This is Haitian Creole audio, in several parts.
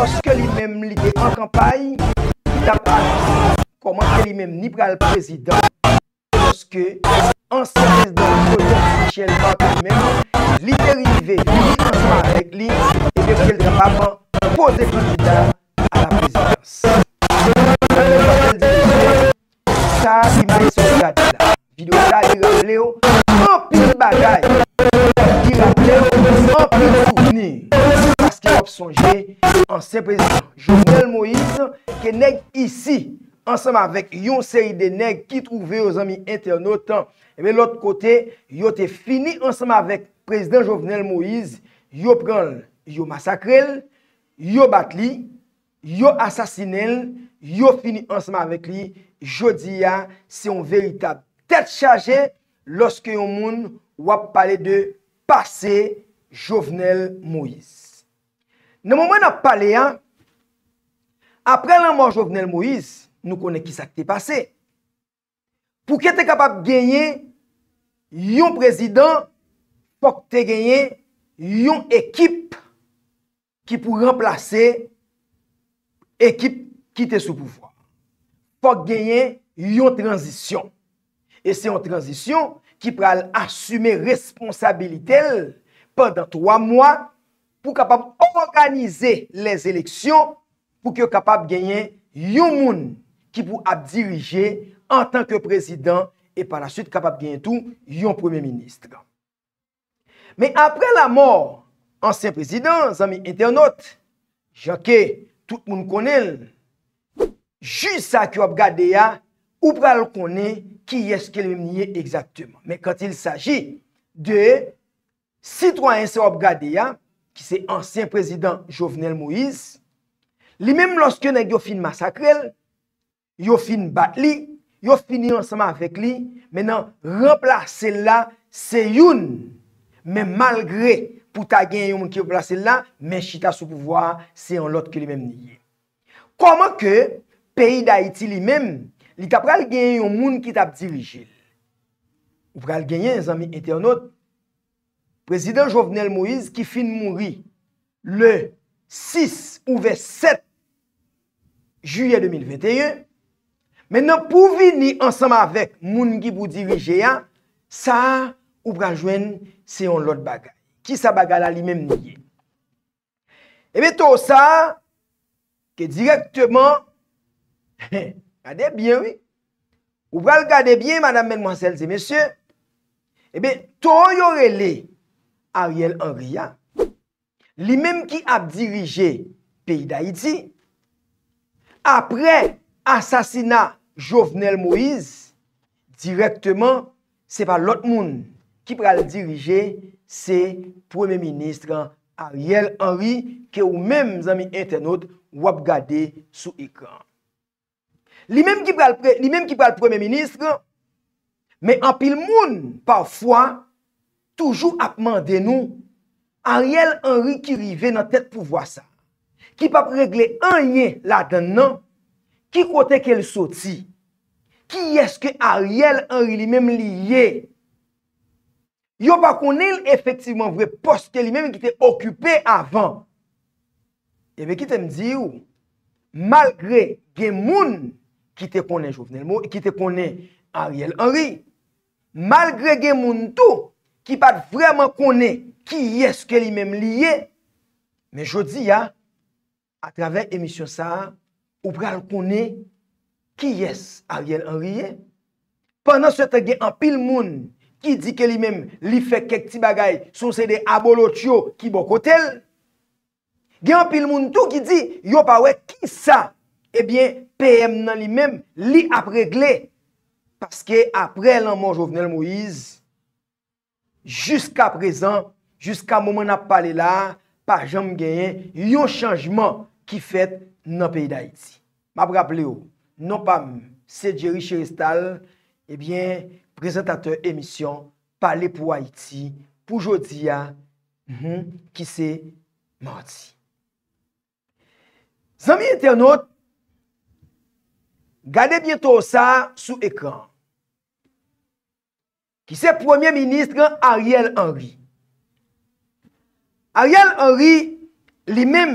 Lorske li menm li de an kampay, tapal, komanke li menm ni pral prezidant, lorske, an sepez dan jote fichel bat li menm, li terive li li konsman rek li, e de fichel drap apan, pose kandidal a la prezidans. Nan lè kapel di fichel, sa bima e soukati la video sa yu an leo, anpil bagay, ki la kèm anpil founi. anse prezident Jovenel Moïse ke neg isi ansema vek yon seri de neg ki trouve yo zami internetan ebe lot kote yo te fini ansema vek prezident Jovenel Moïse yo pran yo masakrel yo bat li yo asasinel yo fini ansema vek li jodi ya se yon verita tet chaje loske yon moun wap pale de pase Jovenel Moïse Nè moun mwen ap paleyan, apre lè mò jòvnel Moïse, nou konè ki sa ki te pase. Pou ke te kapab genye yon prezident, pou ke te genye yon ekip ki pou remplase ekip ki te sou pouvo. Pou ke te genye yon tranzisyon. E se yon tranzisyon, ki pou al asume responsabilitel pandan 3 mwa pou kapap organize les eleksyon, pou ki yo kapap genyen yon moun ki pou ap dirije an tanke prezident e pa la süt kapap genyen tou yon premier ministre. Men apre la mor ansen prezident, zami internot, jake, tout moun konel, jisa ki yo ap gade ya, ou pral konen ki yes ke le mnie exaktumen. Men katil saji de sitwansi yo ap gade ya, ki se ansyen prezident Jovenel Moïse, li menm loske nèk yo fin massakrel, yo fin bat li, yo fin yon seman avèk li, menan rempla sel la se youn, men malgre pou ta gen yon moun ki rempla sel la, men chita sou pouvoar se yon lot ke li menm nye. Koman ke peyi da iti li menm, li tapra l gen yon moun ki tap dirijil? Ou vra l genyen yon zami internet, Prezident Jovenel Moïse ki fin mouri le 6 ouve 7 juye 2021, men nan pou vini ansanm avek moun ki bou dirije ya, sa ou branjwen se yon lot baga. Ki sa baga la li menm nye. Ebe to sa ke direktman gade bien, ou bran gade bien, madame men mwanselze, ebe to yorele Ariel Henry ya. Li menm ki ap dirije peyi da iti, apre asasina Jovenel Moïse, direktman, se pa lot moun ki pral dirije se premier ministre Ariel Henry ke ou menm zami internet wap gade sou ikran. Li menm ki pral premier ministre, me an pil moun, parfwa, toujou ap mande nou, Ariel Henry ki rive nan tet pou vwa sa. Ki pap regle anye la den nan, ki kote ke l soti, ki eske Ariel Henry li mem li ye. Yo pa konen efektivman vwe poste, ki li mem ki te okupe avan. Ewe ki te mdi ou, malgre gen moun, ki te konen jovenel mo, ki te konen Ariel Henry, malgre gen moun tou, ki pat vreman konen ki yes ke li men liye. Men jodi ya, a traven emisyon sa, ou pral konen ki yes Ariel Henry ye. Pendan se te gen an pil moun, ki di ke li men li fek kek ti bagay, sou se de abolo tiyo ki bokotel. Gen an pil moun tou ki di, yo pawe ki sa, ebyen PM nan li men li ap regle. Paske apre lanman Jovenel Moïse, Juska prezant, juska mouman ap pale la, pa jom genyen, yon chanjman ki fet nan peyi da Haiti. Ma praple yo, non pa mou, Sejeri Chiristal, ebyen eh prezentateur emisyon, pale pou Haiti, pou jodi ya, moum, ki se mouti. Zami internet, gade bientou sa sou ekran. ki se Premier Ministre Ariel Henry. Ariel Henry, li menm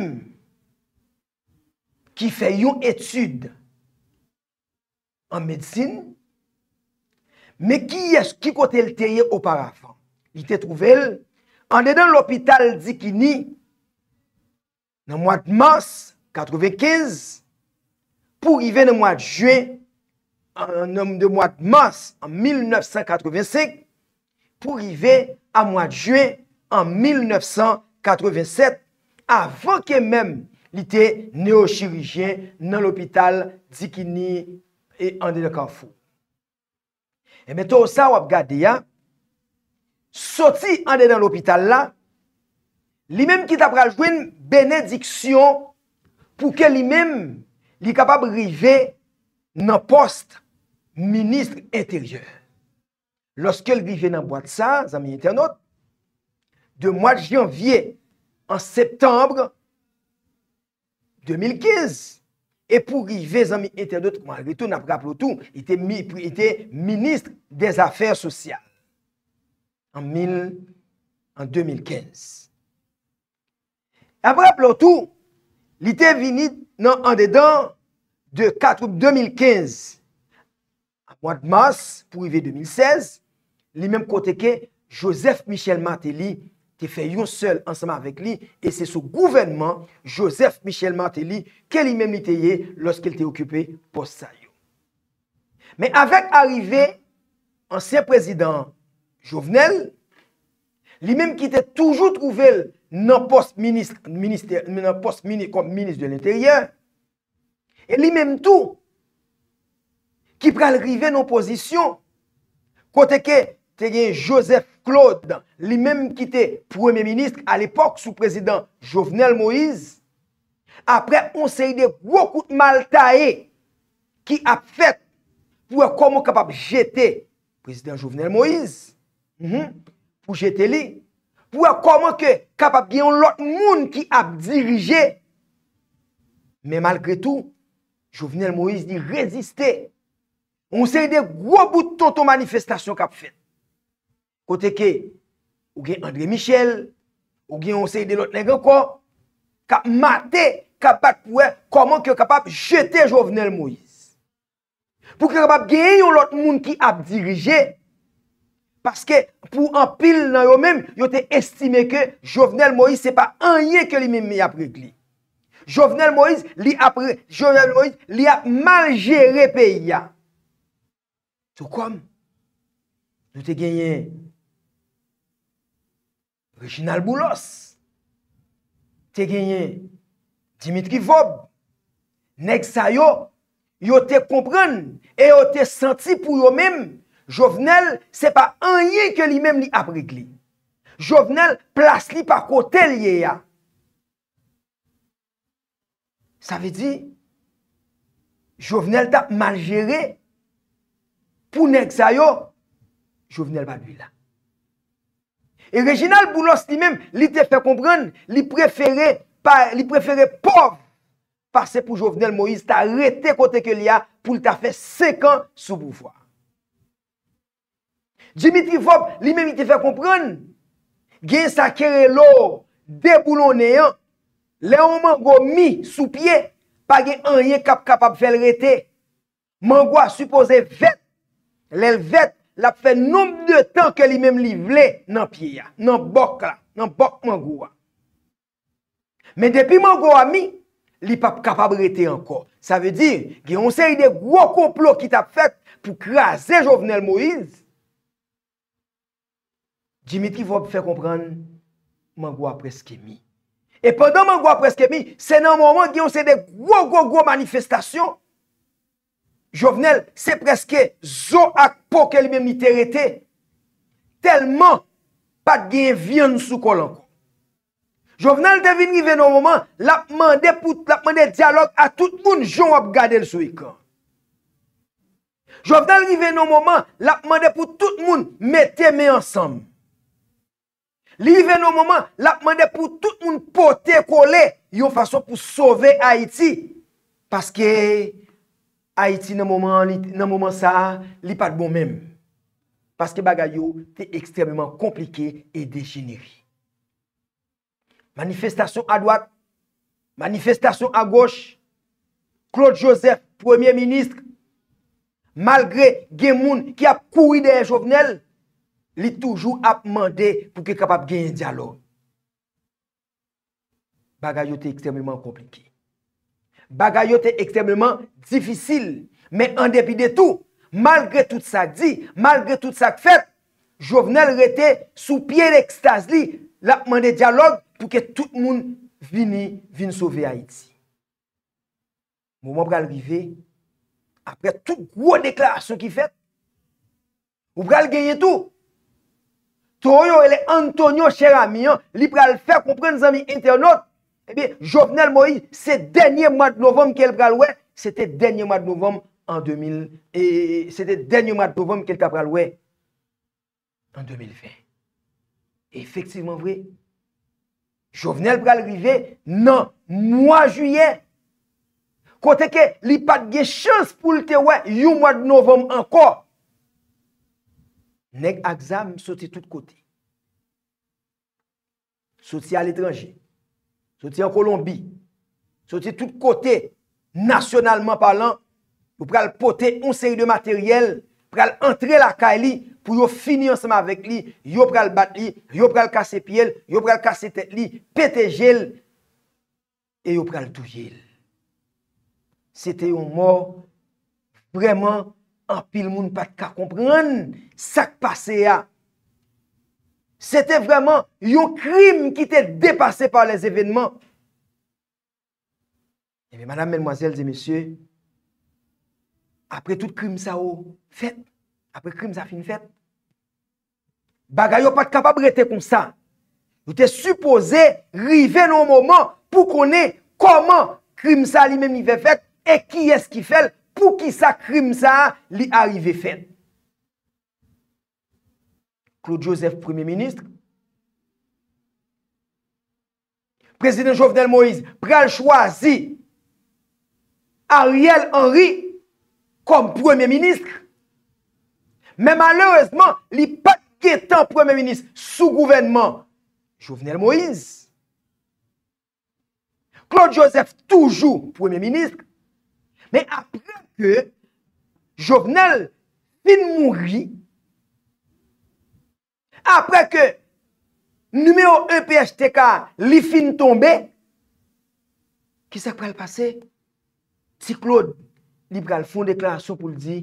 ki fè yon etude an medsine, me ki eski kote lteye oparafan? I te trouvel, ane dan l'opital dikini, nan mwad mars 95, pou i ven nan mwad juen, an nom de Mouad Mas an 1985 pou rive an Mouad Jouen an 1987 avan ke men li te neo chirijen nan l'opital dikini e ande de kanfou. E mette ou sa wap gade ya soti ande dan l'opital la li men ki tapra jouen benediksyon pou ke li men li kapab rive nan poste Ministre intèryèr. Lorske l'rivé nan boite sa, zanmi internote, de mwaj janvye, an septembre 2015, epou rive zanmi internote, mwaj ritoun aprap loutou, ite ministre des affèrs sosial. An 2015. Aprap loutou, l'ite vinit nan an dedan de 2015. Ouadmas pou rive 2016, li menm koteke Joseph Michel Martelly te fe yon sel ansama vek li e se sou gouvenman Joseph Michel Martelly ke li menm niteye loskel te okupe post sa yon. Men avèk arive ansyen prezident Jovenel, li menm ki te toujou trouvel nan post minis de l'interyen, e li menm tou, ki pral rive nan oposisyon. Kote ke te gen Joseph Claude, li menm ki te premier ministre al epok sou prezident Jovenel Moïse, apre on se y de wakout mal tae ki ap fet pou a komo kapab jete prezident Jovenel Moïse, pou jete li, pou a komo ke kapab gen lot moun ki ap dirije. Men mal kre tou, Jovenel Moïse di reziste On se yede gwo bout ton ton manifestasyon kap fet. Kote ke ou gen André Michel, ou gen on se yede lot negre kon, kap mate kapak wè, koman ki yo kapap jete Jovenel Moïse. Pou ki kapap gen yon lot moun ki ap dirije, paske pou an pil nan yo men, yo te estime ke Jovenel Moïse se pa anye ke li men mi ap regli. Jovenel Moïse li ap mal jere pe yon. Sou kom, nou te genyen Reginald Boulos, te genyen Dimitri Vaub, neg sa yo, yo te kompran, e yo te senti pou yo mem, Jovenel se pa anye ke li mem li apregli. Jovenel plas li pa kote li ye ya. Sa ve di, Jovenel ta mal jere yo, pou nèk zay yo, Jouvenel va lwi la. E Reginald Boulos li mèm, li te fè komprèn, li prefère, li prefère pov, pase pou Jouvenel Moïse, ta rete kote ke li a, pou lta fè sekant sou boufwa. Dimitri Vop, li mèm li te fè komprèn, gen sakere lò, deboulon e an, le an man go mi sou pie, pa gen an ye kap kap ap fèl rete, man go a supose vet, Lèl vèt l ap fè noum dè tan ke li mèm li vlè nan piya, nan bok la, nan bok man gwa. Men depi man gwa mi, li pap kapab rete anko. Sa vè dir, gen yon se yon de gwo komplo ki tap fèt pou krasè Jovenel Moïse, Dimitri vò fè kompran man gwa preske mi. E pandan man gwa preske mi, se nan mouman gen yon se yon de gwo gwo gwo manifestasyon, Jovenel, se preske zo ak po ke li men mitere te, telman pat gen vyan sou kolan. Jovenel devin li ven o moman, la pman de diyalog a tout moun joun ap gade l sou i ka. Jovenel li ven o moman, la pman de pou tout moun mette me ansam. Li ven o moman, la pman de pou tout moun pote kole, yon fason pou sove Haiti, paske... Haiti nan mouman sa, li pat bon men. Paske bagayou te ekstremlyman komplike et degeneri. Manifestasyon a doak, manifestasyon a goch, Claude Joseph, premier ministre, malgre gen moun ki ap koui de en jovenel, li toujou ap mande pou ke kapap gen yon diyalo. Bagayou te ekstremlyman komplike. Bagayot e ekstremelman difisil. Men an depi de tou, malgre tout sa di, malgre tout sa kfet, Jovenel rete sou piye l'ekstaz li, lakman de diyalog pou ke tout moun vini, vini sove Haiti. Mouman pral rive, apre tout gwo deklarasyon ki fet, ou pral genye tou. Toyo e le Antonio, cher ami, li pral fer kompren zami internet, Eh Jouvenel Moïse, se denye mard novem Kel pral wè, se te denye mard novem En 2000 Se te denye mard novem, kel pral wè En 2020 Efektiveman vwe Jouvenel pral rive Nan, mwa juye Kote ke Li pat ge chans pou lte wè Yon mard novem anko Neg aksam Soti tout kote Soti al etranje Soti an Kolombi, soti tout kote, nasyonalman palan, pou pral pote un seri de materiel, pral entre la ka li, pou yo fini ansama vek li, yo pral bat li, yo pral kase piel, yo pral kase tet li, pete jel, e yo pral tou jel. Sete yo mor, preman, an pil moun pat ka kompran, sak pase ya. Sete vreman yon krim ki te depase par les evenman. E mi madame menmwazel de mesye, apre tout krim sa ou fet, apre krim sa fin fet, bagay yo pat kapab rete kon sa. Yo te suppose rive nou moment pou konen koman krim sa li menm li fe fet e ki eski fel pou ki sa krim sa li arive fet. Claude Joseph, Premier Ministre. Prezident Jovenel Moïse, preal choisi Ariel Henry kom Premier Ministre. Men malheureseman, li pa kètan Premier Ministre sou gouvernement Jovenel Moïse. Claude Joseph, toujou Premier Ministre. Men apre ke Jovenel, vin moun ri apre ke numeo 1 e PHTK li fin tombe, kisek pral pase ti Claude Libral fonde klaso pou li di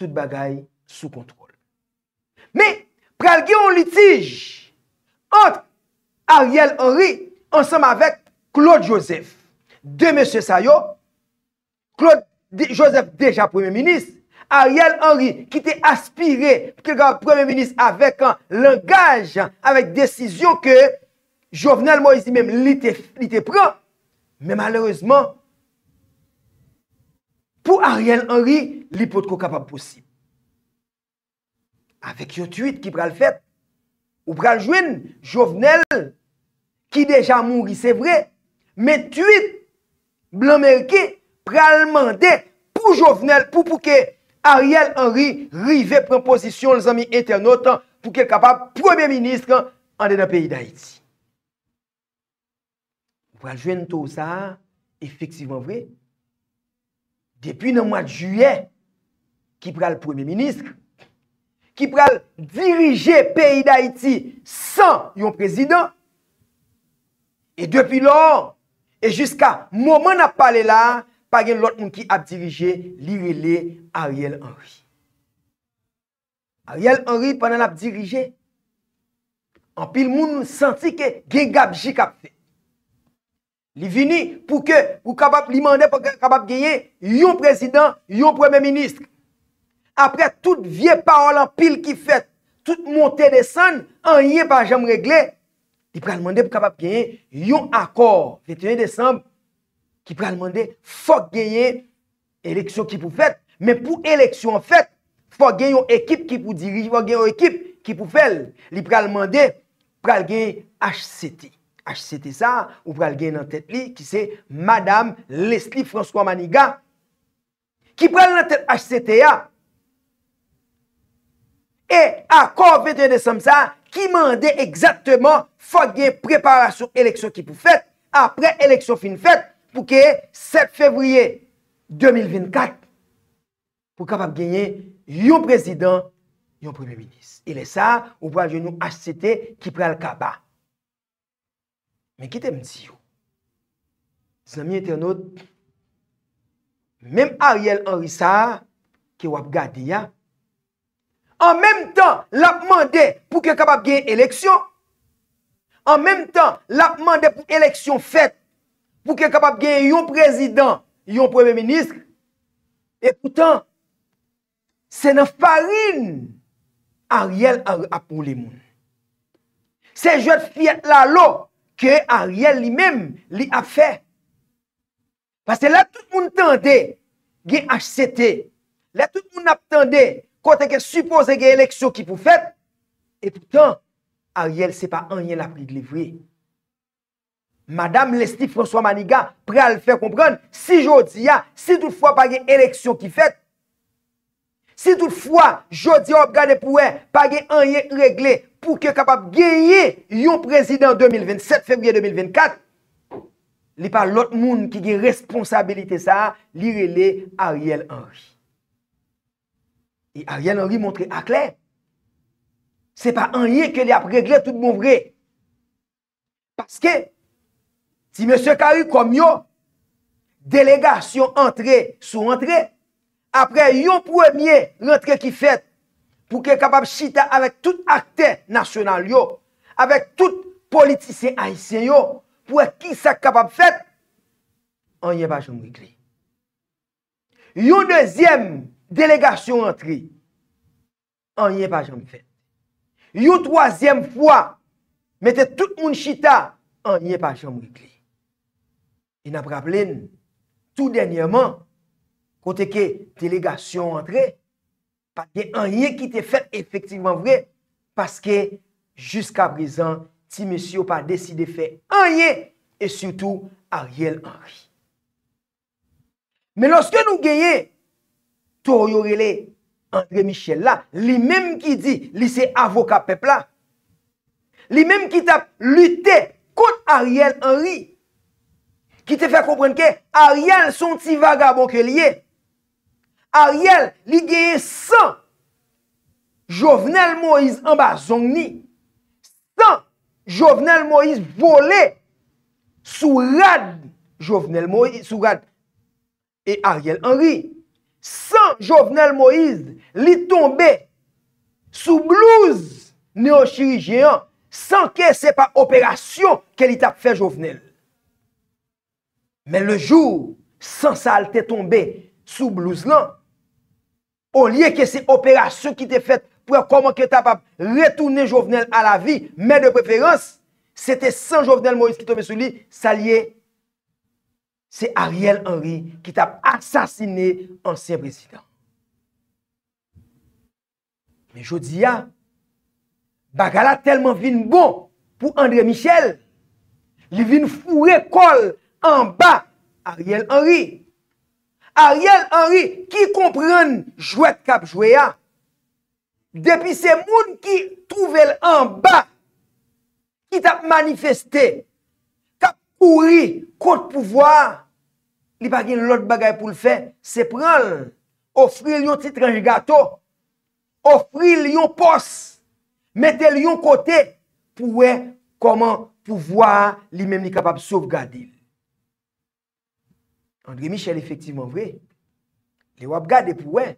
tout bagay sou kontrol. Me pral ge yon litij ant Ariel Henry ansam avek Claude Joseph. De mese sayo, Claude Joseph deja premi minis, Ariel Henry, ki te aspiré pou ki gwa premen venis avèk an langaj, avèk desisyon ke Jovenel Moise li te pran, men malèrezman, pou Ariel Henry, li pot ko kapab posib. Avèk yo tuit ki pral fèt, ou pral jwen, Jovenel ki deja mounri, se vre, men tuit, blan merki, pral mandè pou Jovenel, pou pou ke Ariel Henry rive premposisyon lè zanmi etenotan pou kel kapap premier ministre an de nan peyi d'Haïti. Vwa jwen tou sa, efeksivman vwe, depi nan mwad juye ki pral premier ministre, ki pral dirije peyi d'Haïti san yon prezident, e depi lò, e jiska mwomen ap pale la, pa gen lot moun ki ap dirije, li wile Ariel Henry. Ariel Henry, pandan ap dirije, an pil moun senti ke gen gabji kapte. Li vini pou ke pou kapap li mande pou kapap genye, yon prezident, yon premen ministre. Apre tout vie parol an pil ki fet, tout monte de san, an yon pa jam regle, li prez mande pou kapap genye, yon akor, le 10 décembre, ki pral mande fok genye eleksyon ki pou fèt, men pou eleksyon fèt, fok genye yon ekip ki pou dirij, fok genye yon ekip ki pou fèl, li pral mande, pral genye HCT, HCT sa, ou pral genye nan tèt li, ki se Madame Leslie François Maniga, ki pral nan tèt HCT ya, e akon fèt yon de samsa, ki mande ekzaktman, fok genye preparasyon eleksyon ki pou fèt, apre eleksyon fin fèt, pou ke 7 fevriye 2024 pou kapap genye yon prezident, yon premier minis. Ilè e sa, ou vwa genou HCT ki pral kaba. Men ki te mzi yo? Zanmi etenot, menm Ariel Anrissar ki wap gadi ya, an menm tan la pman de pou ke kapap genye eleksyon, an menm tan la pman de pou eleksyon fèt, pou ke kapap gen yon prezident, yon premier ministre, et tout an, se nan farine, Ariel ap moun lé moun. Se jote fiet la lo, ke Ariel li mèm, li ap fè. Pase la tout moun tende, gen HCT, la tout moun ap tende, konten gen suppose gen eleksyon ki pou fèt, et tout an, Ariel se pa an yen ap li glivri. Madame Lestif François Maniga, prè a l fè komprèn, si jodi ya, si toutfwa pa ge eleksyon ki fèt, si toutfwa, jodi ya ob gade pouè, pa ge an ye regle, pou ke kapap geye, yon prezident 2027, februye 2024, li pa lot moun ki ge responsabilite sa, li rele Ariel Henry. E Ariel Henry montre ak lè, se pa an ye ke li ap regle tout moun vre, paske, Ti M. Kari kom yo, delegasyon entre sou entre, apre yon premier rentre ki fet pou ke kapab chita avèk tout akte nasyonal yo, avèk tout politisyen aysen yo, pou ek ki sa kapab fet, an ye pa jom wikli. Yon dezyem delegasyon entre, an ye pa jom wikli. Yon troasyem fwa, mette tout moun chita, an ye pa jom wikli. E na Brablin, tout dènyèman, kote ke delegasyon andre, pati enye ki te fèk efektivman vre, paske, jiska brizan, ti mesyo pa deside fèk enye, e soutou Ariel Henry. Men loske nou geye, to yorele André Michel la, li mèm ki di li se avoka pepla, li mèm ki tap lute kont Ariel Henry, I te fè komprenke, Ariel son ti vaga bon kre liye. Ariel li genye san Jovenel Moïse an ba zong ni. San Jovenel Moïse vole sou rad Jovenel Moïse, sou rad e Ariel Henry. San Jovenel Moïse li tombe sou blouz neo-chirijéan. San ke se pa operasyon ke li tap fè Jovenel. Men le jour, San Saal te tombe sou blouslan, ou liye ke se operasyon ki te fet pou a koman ki te ap ap retoune jovenel a la vi, men de preferans, se te san jovenel Moïse ki te pe sou li, sa liye, se Ariel Henry ki te ap asasine ansen prezident. Men jodi ya, ah, Bagala telman vin bon pou André Michel, li vin fure kol An ba, Ariel Henry. Ariel Henry, ki kompren jouet kapjouya. Depi se moun ki trouvel an ba, ki tap manifesté kappouri kontpouvoa, li pa gen lout bagay pou l'fè, se pranl, ofri lyon titranj gato, ofri lyon pos, mette lyon kote, pouè, koman, pouvoa, li men ni kapap soub gadil. André Michel, efektivman vre, le wap gade pou wè,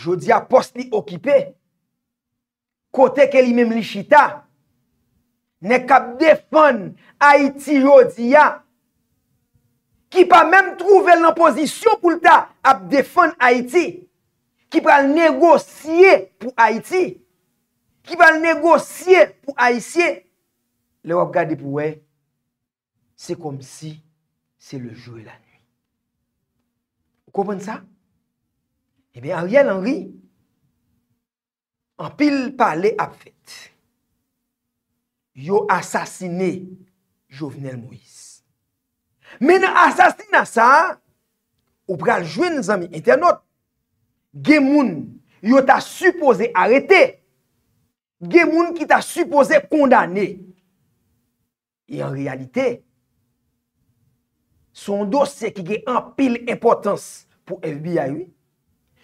jodia post li okipe, kote ke li mem li chita, ne kap defon Haiti jodia, ki pa menm trouvel nan pozisyon pou lta ap defon Haiti, ki pa l negosye pou Haiti, ki pa l negosye pou Haitie, le wap gade pou wè, se kom si, se le joli la. Kou bon sa? Ebe, a riyal an ri. An pil pale ap vet. Yo asasine Jovenel Moïse. Men asasina sa, ou pral jwen zami internet, gen moun yo ta supose arete, gen moun ki ta supose kondane. E en riyalite, Son dosye ki ge an pil importans pou FBI.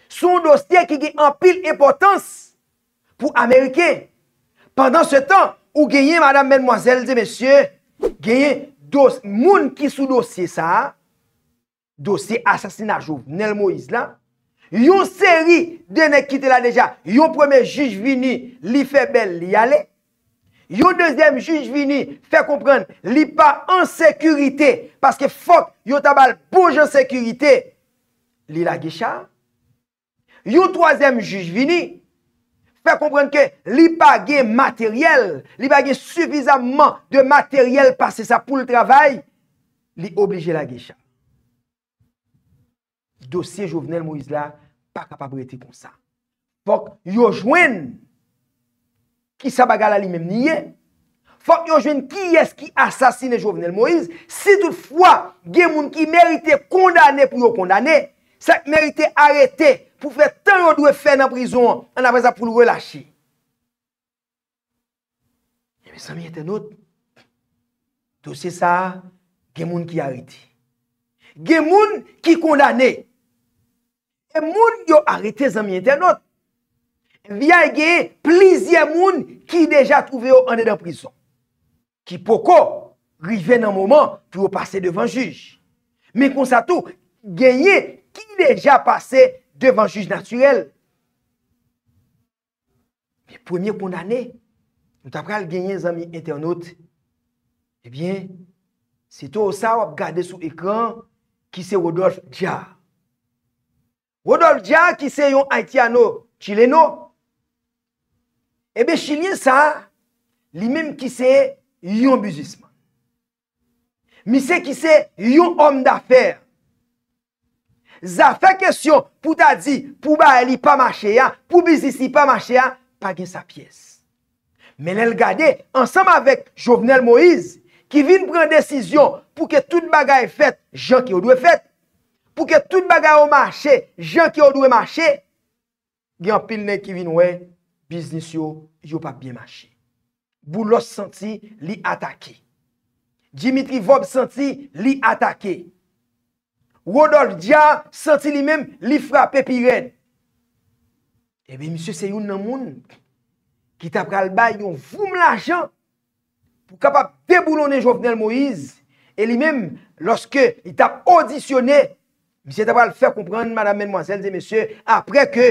Son dosye ki ge an pil importans pou Amerike. Pendan se tan ou genye madame menmwazel de mesye, genye moun ki sou dosye sa, dosye asasina jouvnel Moïse la, yon seri dene kite la deja, yon preme jij vini li febel li ale, Yo deuxième juj vini fè komprende li pa en sekurite paske fok yo tabal pouj en sekurite, li la gecha. Yo troisième juj vini fè komprende ke li pa ge materiel, li pa ge sufizamman de materiel paske sa pou l trabay, li oblije la gecha. Dosye jovenel Moïse la pa kapabre ti kon sa. Fok yo jwen... ki sa bagala li menm nye, fok yo jwen ki yes ki asasine Jovenel Moïse, si toutfwa, gen moun ki merite kondane pou yo kondane, sa merite arete pou fe tan yon dwe fè nan prison, an apreza pou l relache. E mi san mi etenot, tou se sa, gen moun ki arete. Gen moun ki kondane, gen moun yo arete san mi etenot, Vya e genye plizye moun ki deja trouve yo ane dan prison. Ki poko, rive nan mouman pou yo pase devan juj. Men konsa tou, genye ki deja pase devan juj naturel. Men pwemye kondane, nou tapkal genye zami internet. Ebyen, se tou osa wap gade sou ekran, ki se Wadol Dja. Wadol Dja ki se yon Haitiano-Chileno. Ebe, eh chilin sa, li menm ki se yon buzisman. Mi se ki se yon om da fer. Za fe kesyon pou ta di pou ba li pa mache ya, pou buzisman li pa mache ya, pa gen sa pyes. Men el gade, ansam avek Jovenel Moïse, ki vin pren desisyon pou ke tout bagay fèt, jan ki ou dwe fèt, pou ke tout bagay ou mache, jan ki ou dwe mache, gen pil ne ki vin wey. Biznis yo, yo pa biye machi. Boulos senti li atake. Dimitri Vob senti li atake. Rodolf Dja senti li men li frape pi ren. Ebe, eh misyo se yon nan moun, ki tapra al bay yon voum la jan, pou kapap deboulone Jovenel Moïse, e li men, loske li tap auditione, misyo tapra al fè komprende, madame, menmwansel, de misyo, apre ke...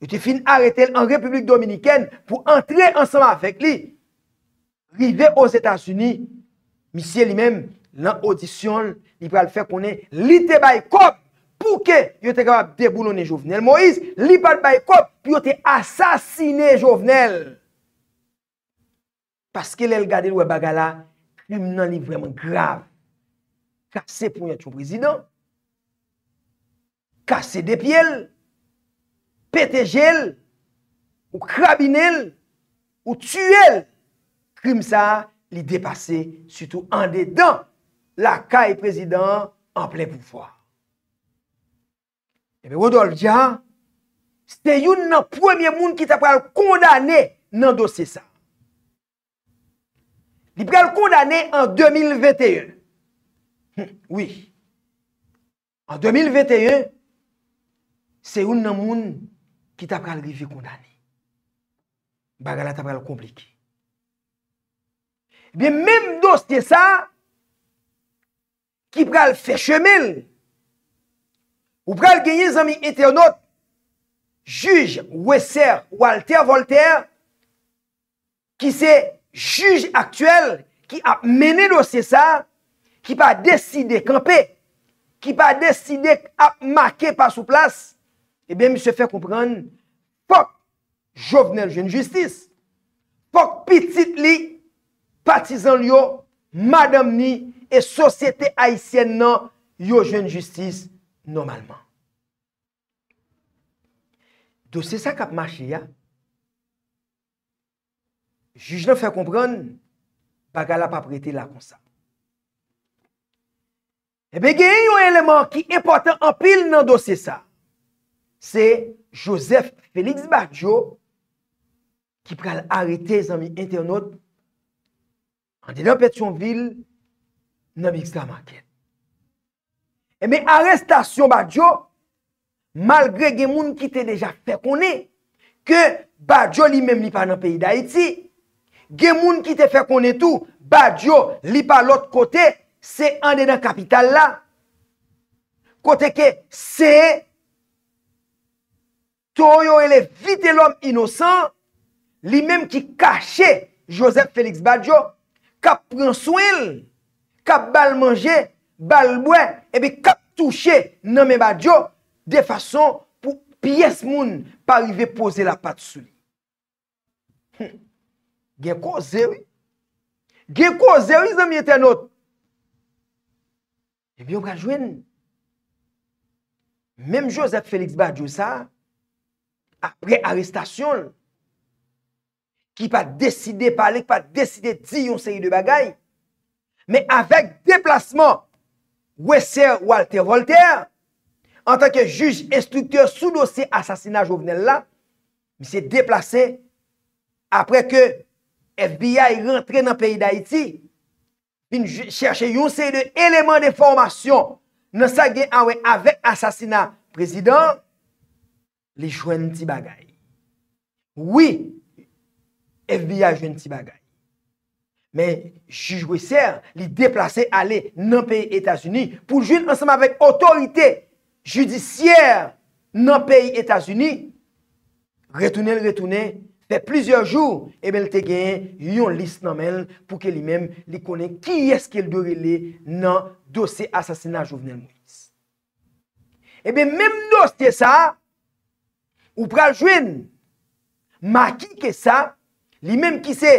Yo te fin arete en Republik Dominiken pou antre ansama fek li. Rive o Zetasuni, misye li men, nan audisyon, li pral fek konen, li te bay kop, pouke yo te gaba deboulo ne jovenel. Moise, li pat bay kop, pi yo te asasine jovenel. Paske lel gade lwe bagala, krim nan li vremen grav. Kase pou yon chou prezident, kase depi el, petejel, ou krabinel, ou tuel, krim sa li depase sutou ande dan la kaye prezident an ple poufwa. Ebe, eh wadolja, ste yon nan premye moun ki sa pral kondane nan dosesa. Li pral kondane an 2021. Oui. An 2021, se yon nan moun Ki ta pral rivi kondani. Bagala ta pral kompliki. Ebyen men do se te sa, ki pral fe chemil, ou pral genye zami eteonot, juj ou eser Walter Voltaire, ki se juj aktuel, ki ap meni do se sa, ki pa deside kampe, ki pa deside ap make pa sou plas, Ebe, eh mi se fè kompran pok jovenel jen justice, pok pitit li patizan li yo, madam ni e sosyete aisyen nan yo jen justice normalman. Dose sa kap mache ya, juj nan fè kompran, baka la pa prete la konsa. Ebe, eh gen yon eleman ki important an pil nan dose sa, Se Joseph Félix Badiou ki pral arete zanmi internot an de nan Petionville nan mixta market. E me arestasyon Badiou malgre gen moun ki te deja fè konè ke Badiou li mèm li pa nan peyi Daïti. Gen moun ki te fè konè tou Badiou li pa lòt kote se an de nan kapital la. Kote ke se e to yon ele vide l'om inosan, li menm ki kache Josep Felix Badiou, kap prinsou il, kap bal manje, bal bwe, ebe kap touche nanme Badiou, de fason pou piyes moun pa rive pose la pat sou. Gekou ozeri? Wi? Gekou ozeri wi, zanmye tenot? Ebe yon ka jwen? Menm Josep Felix Badiou sa, apre arrestasyon, ki pa deside pale, ki pa deside di yon seri de bagay, me avèk deplasman, Wester Walter Voltaire, an tanke juj, instrukteur sou dosi asasina jovenel la, mi se deplase, apre ke FBI rentre nan peyi d'Haïti, pin cherche yon seri de eleman de formasyon, nan sa gen avèk asasina prezident, Li jwen ti bagay. Oui, FBI jwen ti bagay. Men, jujwe ser li deplase ale nan peyi Etasuni pou jwen ansama vek otorite judisyer nan peyi Etasuni. Retounen, retounen, fè plizyon joun. Ebe, li te gen yon lis nan men pou ke li men li konen ki eske li dori li nan dosi asasina Jouvenel Moïse. Ebe, mem nou ste sa... ou pral jwen, maki ke sa, li menm ki se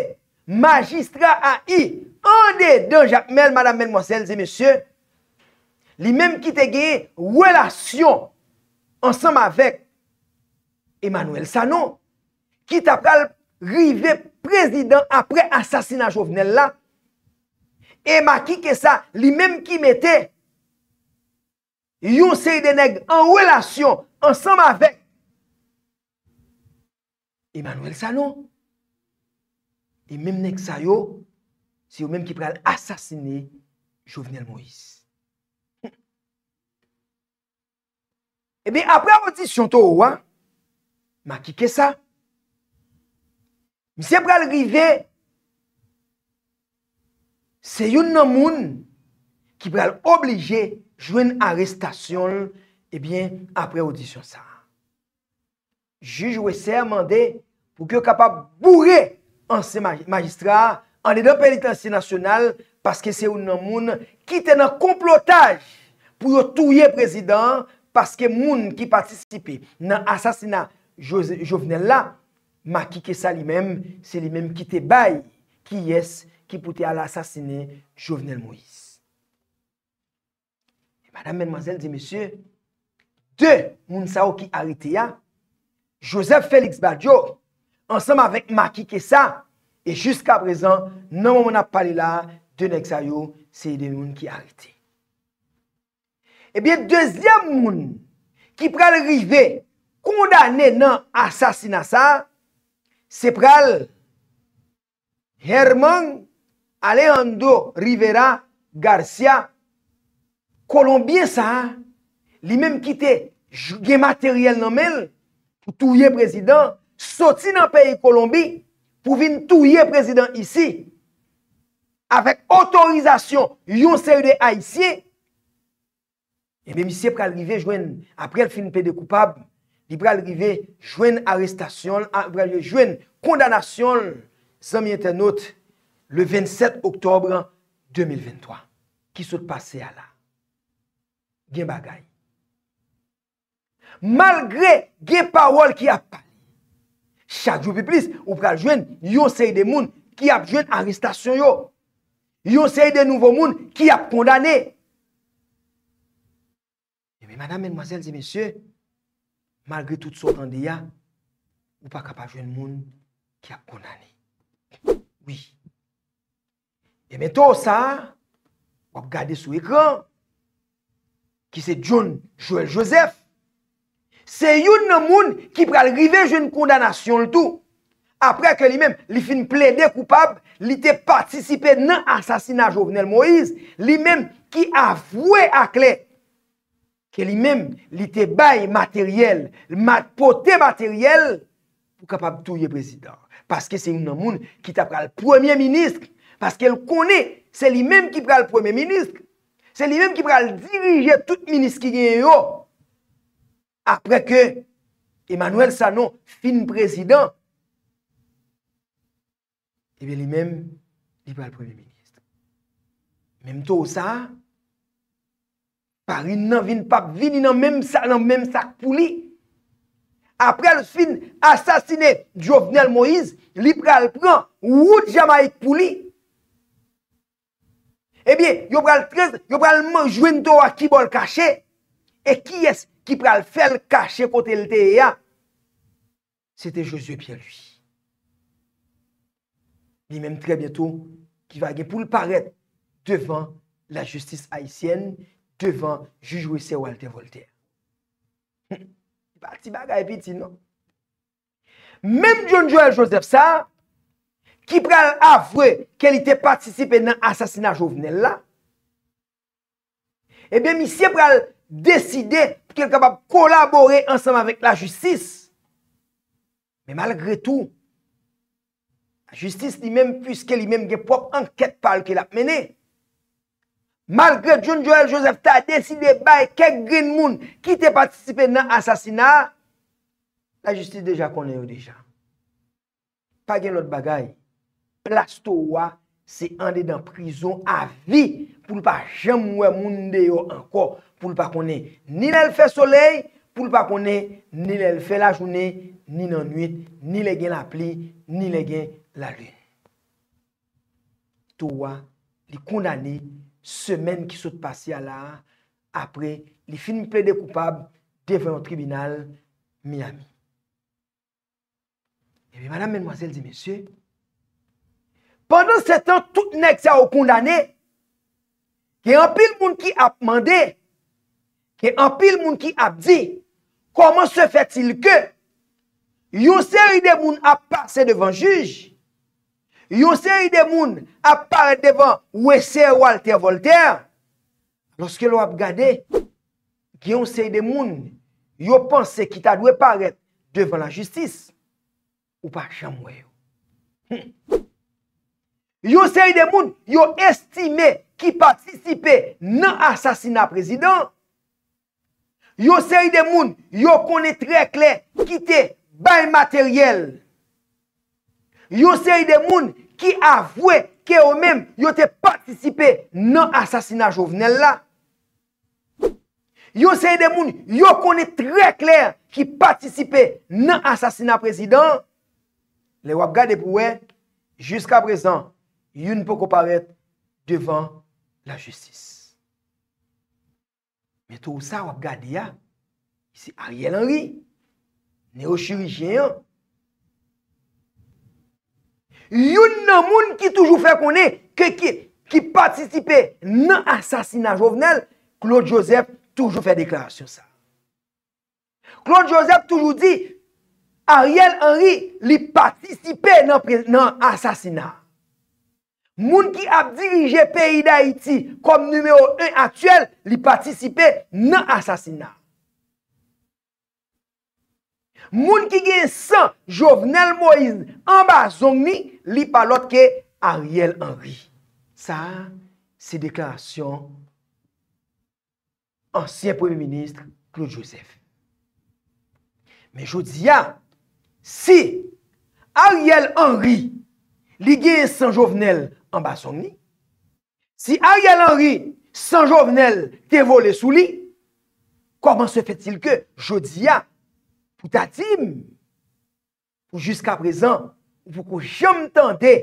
magistra a i, an de don jakmel, madame menmwaselle, li menm ki te geye, wèlasyon, ansanm avèk, Emanouel Sanon, ki tapal rive prezidant, apre asasina jovenel la, e maki ke sa, li menm ki metè, yon sey denèk, an wèlasyon, ansanm avèk, Emanwèl sa nou. E mèm nèk sa yo, se yo mèm ki pral asasine Jouvenel Moïse. E bè, apre audisyon to ou an, ma kike sa, mi se pral rive, se yo mèm, se yo mèm, ki pral oblige jwen arrestasyon e eh bè, apre audisyon sa. jujwe ser mande pou kyo kapap bourre an se magistra an de dan penitensi nasyonal paske se ou nan moun ki te nan komplotaj pou yo touye prezident paske moun ki patisipe nan asasina Jovenel la ma ki ke sa li men, se li men ki te bay ki yes ki pote al asasine Jovenel Moïse. Madame, menmanzel, di monsie, de moun sa ou ki arite ya Joseph Félix Badiou, ansèm avèk maki ke non, sa, e jysk ap rezan, nan moun ap pali la, de nek zayou, se yi de moun ki harite. Ebyen, dezyam moun, ki pral rive, kondane nan asasina sa, se pral, Germán, Alejandro Rivera, Garcia, Colombien sa, li mèm ki te, ge materiel nan mèl, pou touye prezidant, soti nan peyi Kolombi, pou vin touye prezidant isi, avek otorizasyon yon seyde a isye, e men misye pralrive jwen aprel finpe de koupab, li pralrive jwen arestasyon, pralrive jwen kondanasyon, zan mi entenot, le 27 oktobre 2023, ki sot pase ala. Gyen bagay. Malgre gen pa wol ki ap. Chak jopi plis ou pa jwen yon sey de moun ki ap jwen anistasyon yo. Yon sey de nouvo moun ki ap kondane. Eme, madame, menmwazel, zi, mesye. Malgre tout sopande ya. Ou pa kap a jwen moun ki ap kondane. Oui. Eme, to sa. Ou ap gade sou ekran. Ki se joun Joel Joseph. Se yon nan moun ki pral rive jen kondanasyon l'tou, apre ke li men li fin plede koupab, li te patisipe nan asasina Jovenel Moïse, li men ki avwe akle, ke li men li te bay materyel, poté materyel, pou kapab touye prezident. Paske se yon nan moun ki ta pral premier ministre, paske l konè, se li men ki pral premier ministre, se li men ki pral dirije tout ministre ki gen yo, apre ke Emanouel Sanon fin presidant, ebe li men, li pral prilimist. Menm tou sa, pari nan vin pap vin, nan menm sa, nan menm sa kpou li. Apre al fin, asasine Jovenel Moïse, li pral pran, wout jama ekpou li. Ebe, yo pral trez, yo pral manjwen tou wakibol kache, e ki esk, ki pral fel kache kote lte e ya, sete Josie Pierre-lui. Li menm tre bietou, ki vage pou lparet devan la justis haisyen, devan jujouise Walter Voltaire. Parti baka epiti, non? Menm John Joel Joseph sa, ki pral avre ke li te patisipe nan asasina jovenel la, e eh ben mi se pral deside kel kapap kolabore ansanm avek la justis. Me malgre tou, la justis li men füske li men gen prop anket pal ke lap mene. Malgre John Joel Joseph Tate si de bay kek grin moun ki te patisipe nan asasina, la justis deja konen yo deja. Pa gen lot bagay, plasto wa se ande dan prison a vi pou lpa jemwe moun de yo anko. pou l pa konè, ni lè l fè soley, pou l pa konè, ni lè l fè la jounè, ni nan nuit, ni lè gen la pli, ni lè gen la lun. Touwa, li kondani, semen ki sot pasi ala, apre, li fin mi ple de koupab, devè an tribunal, miyami. Ebe, madame, menwazel, di mesye, pandan se tan, tout nek sa ou kondani, ki an pil moun ki ap mande, Kè e anpil moun ki ap di, koman se fè til kè? Yon seri de moun ap pase devan juj, yon seri de moun ap pare devan Wessè Walter Voltaire, loske lò ap gade, kè yon seri de moun, yon pense ki ta dwe pare devan la justis, ou pa chamwe yo. Yon seri de moun, yon estime ki patisipe nan asasina prezident, Yo se y de moun yo konè trè klè ki te bany materyèl. Yo se y de moun ki avouè ki yo mèm yo te patisipè nan asasina jovenel la. Yo se y de moun yo konè trè klè ki patisipè nan asasina prezident. Le wap gade pouè, jiska prezant, yon pou ko paret devan la justis. Meto ou sa wap gadi ya, si Ariel Henry, neo-chirichéyan. Yon nan moun ki toujou fè konè, ki patisipe nan asasina jovenel, Claude Joseph toujou fè deklarasyon sa. Claude Joseph toujou di, Ariel Henry li patisipe nan asasina. Moun ki ap dirije peyi da iti kom numeo 1 atyel, li patisipe nan asasina. Moun ki gen san Jovenel Moïse anba zongni, li palot ke Ariel Henry. Sa, se deklarasyon ansyen premier ministre Claude Joseph. Me jodi ya, si Ariel Henry li gen san Jovenel Moïse an basom ni. Si Ariel Henry san jovenel devole sou li, koman se fetil ke jodia pou tatim? Juska prezan, wou kou jom tende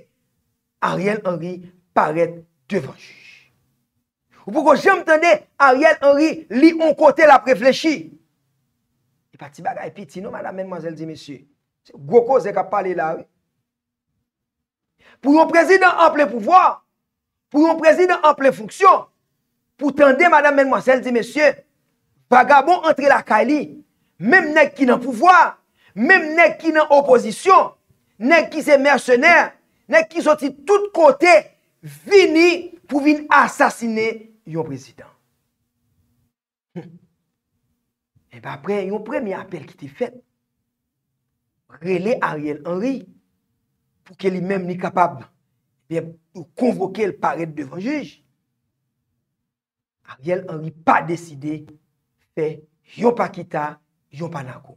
Ariel Henry parem devan ju. Wou kou jom tende Ariel Henry li on kote la prefleshi. I fa ti bagay pi ti nou madame men manzel di mesye. Goko zeka pale la ri. Pou yon prezident en ple pouvoi, pou yon prezident en ple foksyon, pou tende, madame menmwaselle, di mesye, bagabon entre la kali, mem nek ki nan pouvoi, mem nek ki nan oposisyon, nek ki se mersenè, nek ki soti tout kote, vini pou vin asasine yon prezident. Ebe apre, yon premye apel ki ti fet, rele Ariel Henry, pou ke li men ni kapab konvoke l paret devan juj. Ariel Henry pa deside fe yon pa kita, yon pa nako.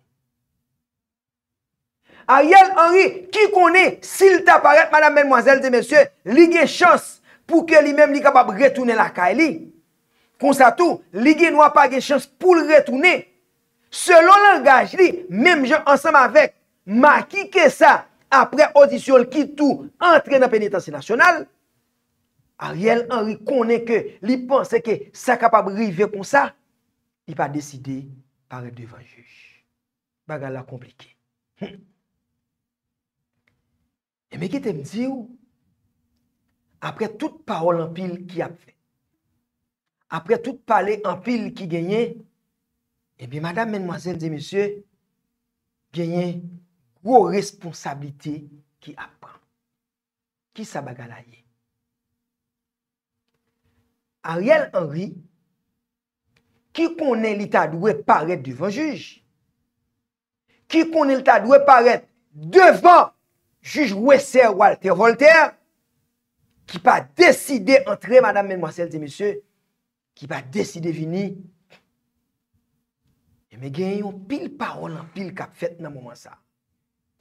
Ariel Henry, ki konen, si l ta paret, madame, menmoazel, de monsye, li gen chans pou ke li men ni kapab retounen la ka li. Konsato, li gen wapage chans pou l retounen. Selon langaj li, menm gen ansam avek, ma ki ke sa, apre odisyon l ki tou antre nan penitansi nasyonal, a riel an rikone ke li pense ke sa kapab rive pou sa, li pa deside pare devan juj. Bagala komplike. E me kitem di ou, apre tout paol an pil ki apne, apre tout pale an pil ki genye, e bi madame menmoazen de misye genye Ou responsabilite ki apre. Ki sa bagala ye. Ariel Henry, ki konen li ta dwe paret devan juj, ki konen li ta dwe paret devan juj wese Walter Voltaire, ki pa deside entre, madame, men, moi, selte, messe, ki pa deside vini, e eh, me gen yon pil parol an, pil kap fet nan mouman sa.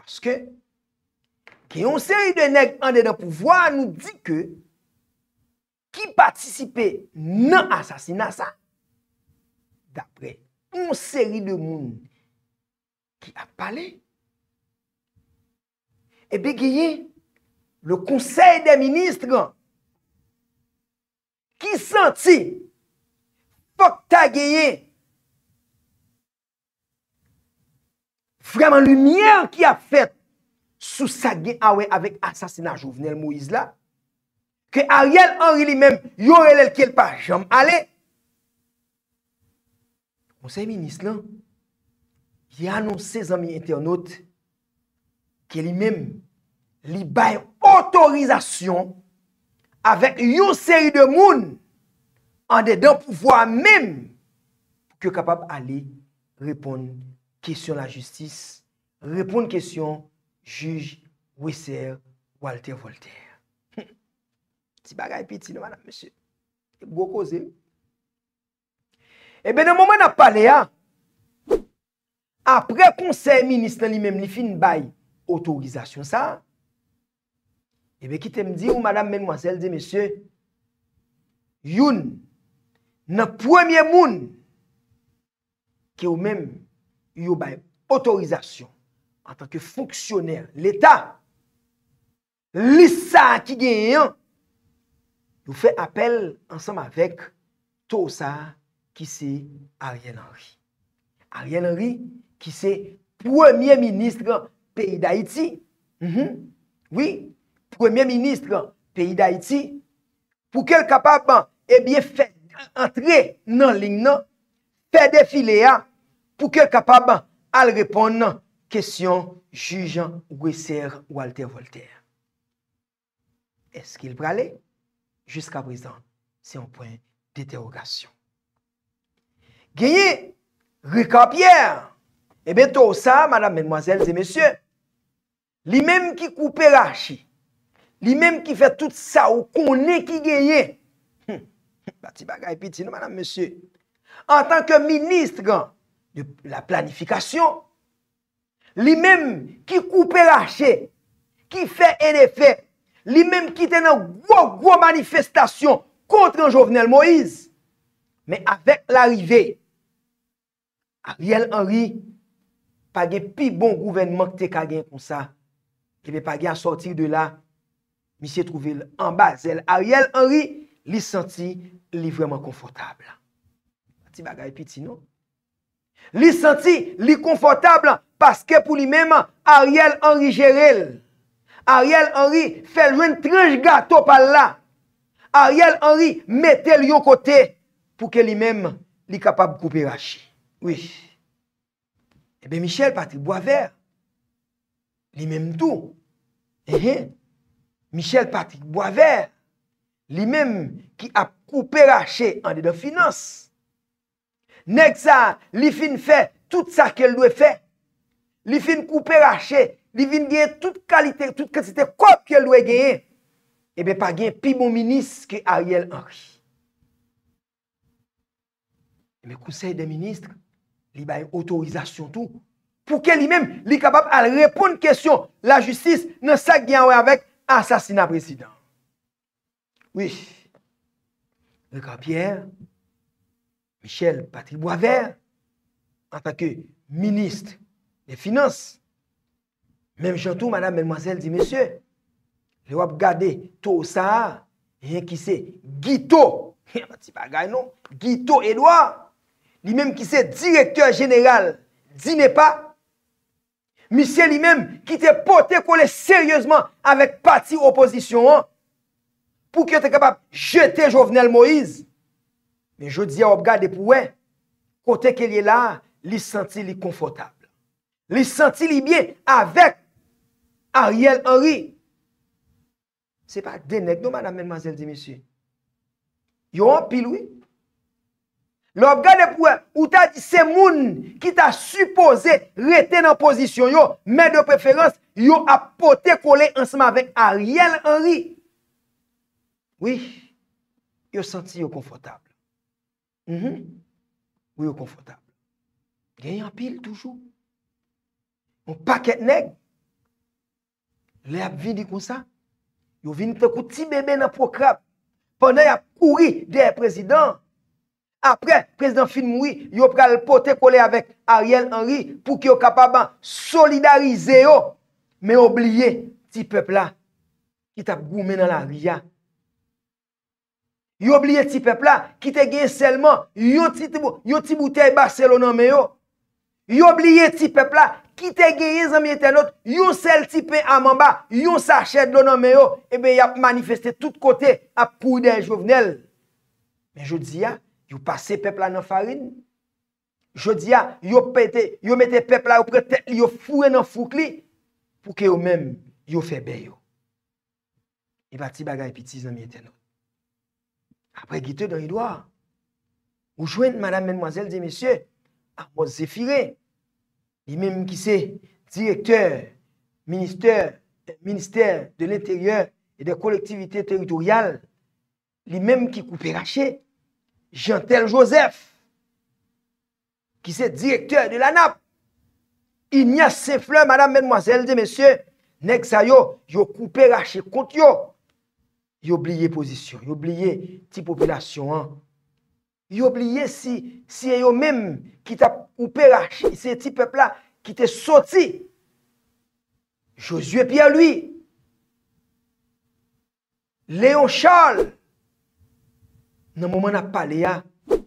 Aske, ki yon seri de neg ande dan pouvoi anou di ke ki patisipe nan asasinasa dapre yon seri de moun ki ap pale. Ebe geye, le konsey de ministre ki santi pokta geye Frèman lumièr ki a fèt sou sa gen awè avèk asasina jouvnel Moïse la, ke a rèl anri li mèm yon relèl kelpa jom alè. Monseye Minis lan, yè anonsè zanmi internaut ke li mèm li baye otorizasyon avèk yon seri de moun an dedan pou vwa mèm ke kapab alè repon nou. kesyon la justis, repon kesyon, juj, wiser, Walter Voltaire. Ti bagay piti nou, madame, mese, mbo koze. Ebe, nan mouman ap pale ya, apre konsey, minister li mem, li fin bay, otorizasyon sa, ebe, ki te mdi, ou madame, menwazel, de mese, youn, nan pwemye moun, ki ou mem, yo baym otorizasyon an tanke foksyonel l'Etat lisa ki genyen nou fe apel ansam avek Tosa ki se Aryen Henry Aryen Henry ki se Premier Ministre peyi d'Haïti mhm. oui, Premier Ministre peyi d'Haïti pou ke l kapap an eh entre nan ling nan pe defile a pou ke kapab an al repon nan kesyon jujan ou eser Walter Voltaire. Esk il vralen? Juska prezant, se yon poen deteorasyon. Genye, rekapyer, ebe to sa, madame, menmoazel, zemesye, li menm ki koupe rachi, li menm ki fè tout sa ou konen ki genye, bati bagay piti nou, madame, mesye, an tanke ministre, la planifikasyon, li menm ki koupe rache, ki fe enefe, li menm ki tenen wak wak manifestasyon kontre an jovenel Moïse. Men avèk l'arive, Ariel Henry page pi bon gouvenman ki te kagen pou sa, ki ve page an sortir de la, mi se trouvel an bazel. Ariel Henry li senti li vreman konfotable. Ti bagay pi ti nou. Li senti li konfotable paske pou li mèm Ariel Henry jere l. Ariel Henry fè lwen tranj gato pal la. Ariel Henry mette l yon kote pou ke li mèm li kapab koupi rachè. Oui. Ebe eh Michel Patrick Boisvert. Li mèm dò. Ehe. Eh. Michel Patrick Boisvert. Li mèm ki ap koupi rachè an de de finans. Nèk sa, li fin fè tout sa kèl louè fè, li fin koupè rachè, li fin gè tout kalite, tout kalite, kòp kèl louè gèyè, ebe pa gèy pi bon minis kè Ariel Henry. Ebe kousèy de minis, li baye otorizasyon tou, pou kè li mèm li kapap al repoun kèsyon, la jistis nan sa gèy anwè avèk, ansasina presidè. Oui, le grand Pierre, Michel Patrick Boisvert, anta ke Ministre de Finance, menm jantou, Madame, Mèlmoiselle, di Monsieur, li wap gade, to ou sa a, yen ki se Guito, yen pa ti bagay nou, Guito Edouard, li menm ki se Direkteur Général, di ne pa, Monsieur li menm ki te pote koule seryèzman avèk pati oposisyon an, pou ki yo te kebab jete Jovenel Moïse, Men je di a obgade pou wè, kote ke li la, li senti li konfotable. Li senti li byen, avek Ariel Henry. Se pa denek do, non, madame, men, manzel, di, misi. Yo an pil wè. Le obgade pou wè, ou ta di se moun, ki ta supose reten an posisyon yo, men de preferans, yo apote kole ansman avek Ariel Henry. Oui, yo senti yo konfotable. Mm-hmm. Ou yo konfotable Gen yon pil toujou On paket neg Le ap vin di kon sa Yo vin te kou ti bebe nan prokrap Pendan yap ouri deye prezident Apre prezident fin moui Yo pral pote kole avek Ariel Henry Pou ki yo kapaban solidarize yo Me oubliye ti pepla Ki tap goumen nan la riyan Yo bliye ti pepla, ki te geye selman, yo ti bouteye baselon nan meyo. Yo bliye ti pepla, ki te geye zanmye tenot, yo sel ti pe amamba, yo sa ched lon nan meyo, ebe eh yap manifeste tout kote ap pou den jovenel. Men yo diya, yo pase pepla nan farin. Yo diya, yo mette pepla ou prete yo fure nan fukli, pou ke yo men yo febe yo. E eh ba ti bagay piti zanmye tenot. apre gite dan idwa, ou jwen madame menmwazel de mesye, apre zefire, li menm ki se direkteur, minister, minister de l'interieur, e de kolektivite teritorial, li menm ki koupe rache, jantel josef, ki se direkteur de la nap, i nye se fleur madame menmwazel de mesye, nek sa yo yo koupe rache kont yo, Y oubliye pozisyon, y oubliye ti popilasyon an. Y oubliye si, si e yo mèm ki tap koupè rachè, se ti pepla ki te soti. Josué pi a lui. Léon Charles. Nan mouman ap pale ya,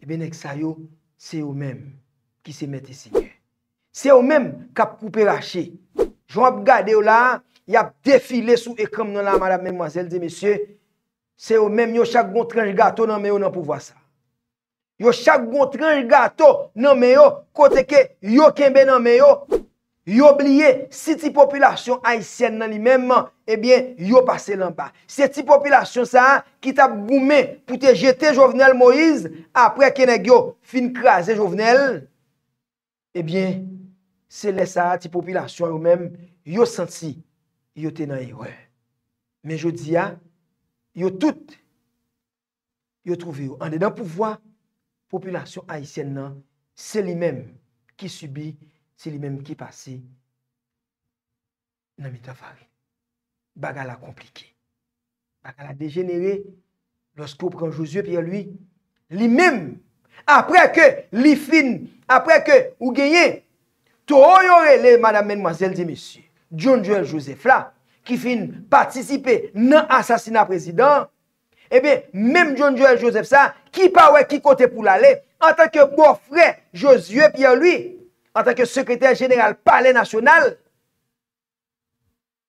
ebe nek sa yo, se yo mèm ki se mette si nye. Se yo mèm kap koupè rachè. Jou ap gade yo la, y ap defile sou ekam nan la madame mèmwazel de mèsyè, Se yo menm yo chak gontranj gato nan meyo nan pou vwa sa. Yo chak gontranj gato nan meyo kote ke yo kenbe nan meyo. Yo blye si ti populasyon aisyen nan li menm, ebyen yo pase lan pa. Se ti populasyon sa ki ta boume pou te jete jovenel moiz apre kene gyo fin kraze jovenel, ebyen se le sa ti populasyon yo menm yo santi yo te nan yowe. Men yo di ya... yo tout yo trouve yo. An de dan pou vwa, populasyon Haitien nan, se li menm ki subi, se li menm ki pase, nan mi tafari. Bagala komplike. Bagala degenere, loske ou pran Josue, piye lui, li menm, apre ke li fin, apre ke ou genye, tou ou yorele, madame, menmwazel, di mesye, John Joel Joseph la, ki fin patisipe nan asasina prezident, ebe, eh menm John Joel Joseph sa, ki pawe ki kote pou lale, an tanke mou frè, Josie Pialoui, an tanke sekretèr jeneral palè nasyonal,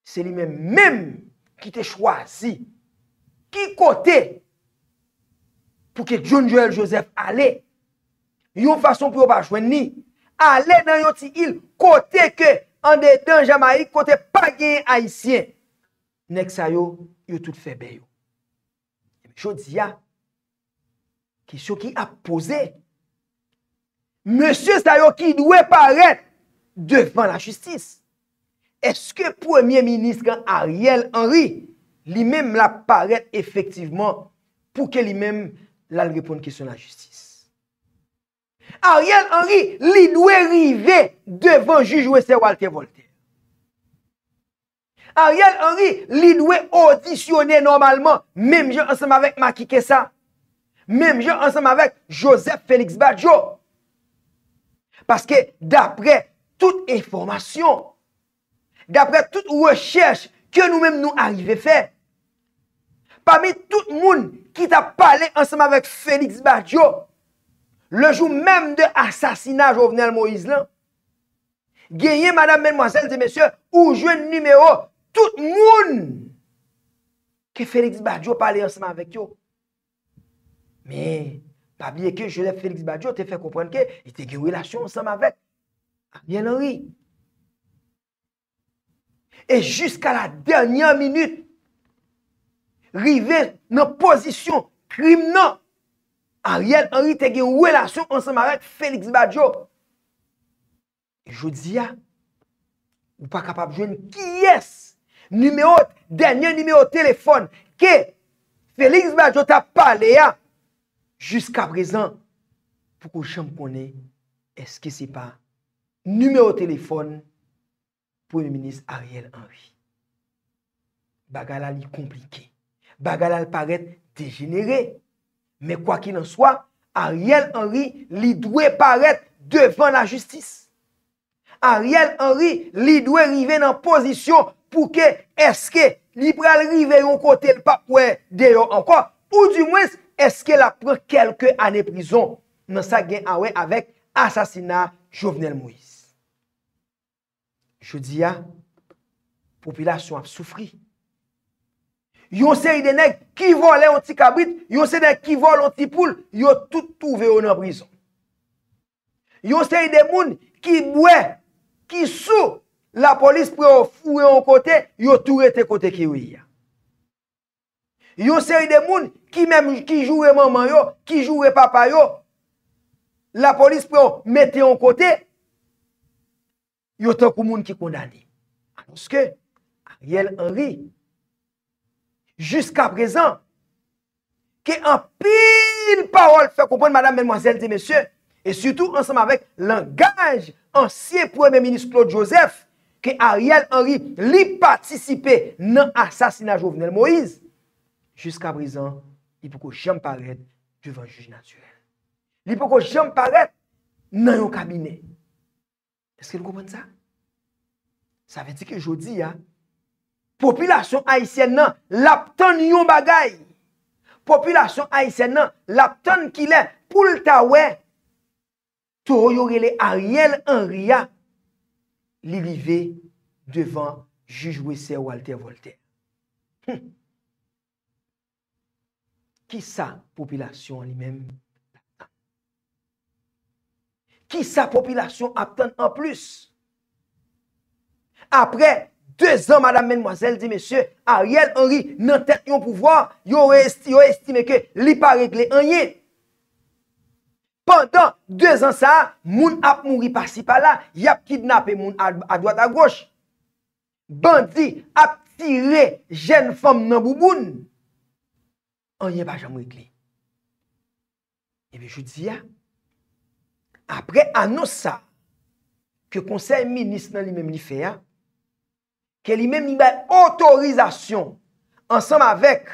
se li menm menm ki te chwazi, ki kote, pou ke John Joel Joseph ale, yon fason pou yo pa chwen ni, ale nan yon ti il, kote ke, an de den Jamari kote pa gen aisyen. Nek sayo, yo tout febeyo. Chou diya, kisho ki ap pose, monsi sayo ki dwe paret devan la justis. Eske premier miniskan Ariel Henry li mem la paret efektiveman pou ke li mem la repon kisyon la justis. Ariel Henry li noue rive devan jujwe se Walter Voltaire. Ariel Henry li noue audisyone normalman, memje ansenm avek Makike Sa, memje ansenm avek Joseph Félix Baggio. Paske d'apre tout informasyon, d'apre tout rechèche ke nou mèm nou arrive fè, pami tout moun ki ta pale ansenm avek Félix Baggio, Lejou mèm de asasinaj ou venèl Moïse lan, genyen madame menmwazel de mèsyè, ou jwen numèro, tout moun, ke Félix Badiou pale ansèm avèk yo. Mè, pabliye ke jwen Félix Badiou te fè komprenke, ite genye relasyon ansèm avèk, a mènen ri. E jysk a la dènyan minüt, rivè nan posisyon krim nan, Ariel Henry te gen wè lasyon an se marèk Félix Badiot. Jodi ya, ou pa kapab jwen ki yes numéro, dènyen numéro telefon ke Félix Badiot a pale ya jusqu'a prezen pou kou chanm konè eske se pa numéro telefon pou le minis Ariel Henry. Bagal al y komplike. Bagal al paret degenere. Men kwa ki nan swa, Ariel Henry li dwe paret devan la justis. Ariel Henry li dwe rive nan posisyon pou ke eske li pral rive yon kote papwe deyo anko. Ou di mwis eske la pran kelke ane prizon nan sa gen awe avèk ah asasina Jovenel Moïse. Jodi ya, popilasyon ap soufri. Yon seri de nek ki vole an ti kabrit, yon seri de nek ki vole an ti poule, yon tout touve yon an brison. Yon seri de moun ki mwè, ki sou, la polis pou yon fure an kote, yon tou rete kote ki yoy ya. Yon seri de moun ki jouwe maman yo, ki jouwe papa yo, la polis pou yon mette an kote, yon tou pou moun ki kounan li. Anouske, a riel an ri, Jusk ap rezan, ke an pil parol fe kompon madame menmwazel de mesye, e sutou ansam avek langaj ansye pou eme minis Claude Joseph, ke Ariel Henry li patisipe nan asasina Jovenel Moïse, jusk ap rezan, li pou ko jem paret devan juj naturel. Li pou ko jem paret nan yo kabine. Eske l koubon sa? Sa ve di ki jodi ya, Popilasyon Aïsè nan, lapton yon bagay. Popilasyon Aïsè nan, lapton ki lè pou l'tawe, tou yore lè a riel an ria, li vive devant jujwese Walter Voltaire. Ki sa popilasyon an li men? Ki sa popilasyon apton an plus? Apre, 2 an madame menmwazel di mesye, a riel an ri nan tek yon pouvwa, yo estime ke li pa regle an ye. Pendan 2 an sa, moun ap moun ri par si pa la, yap kidnap e moun a doat a goch. Bandi ap tire jen fom nan bou moun, an ye pa jan moun regle. Eh Ebe jout zi ya, apre an nou sa, ke konsey minis nan li menm li fe ya, ke li mèm li bè autorizasyon ansèm avèk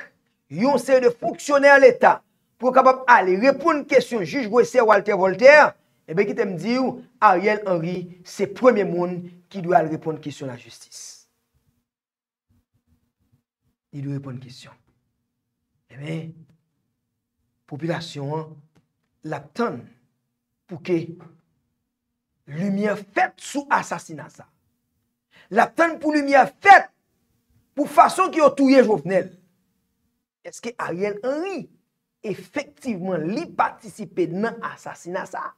yon sè de foksyonè an l'État pou kapop alè repoun kèsyon juj wè sè Walter Voltaire, e bè kitèm diw Ariel Henry se premiè moun ki dwe alè repoun kèsyon la jistis. Il dwe repoun kèsyon. E bè, popilasyon l'apten pou ke l'umien fèt sou asasinasa La tan pou lumiye fèt pou fason ki yo touye jovnel. Eske Ariel Henry efektiveman li patisipe nan asasina sa?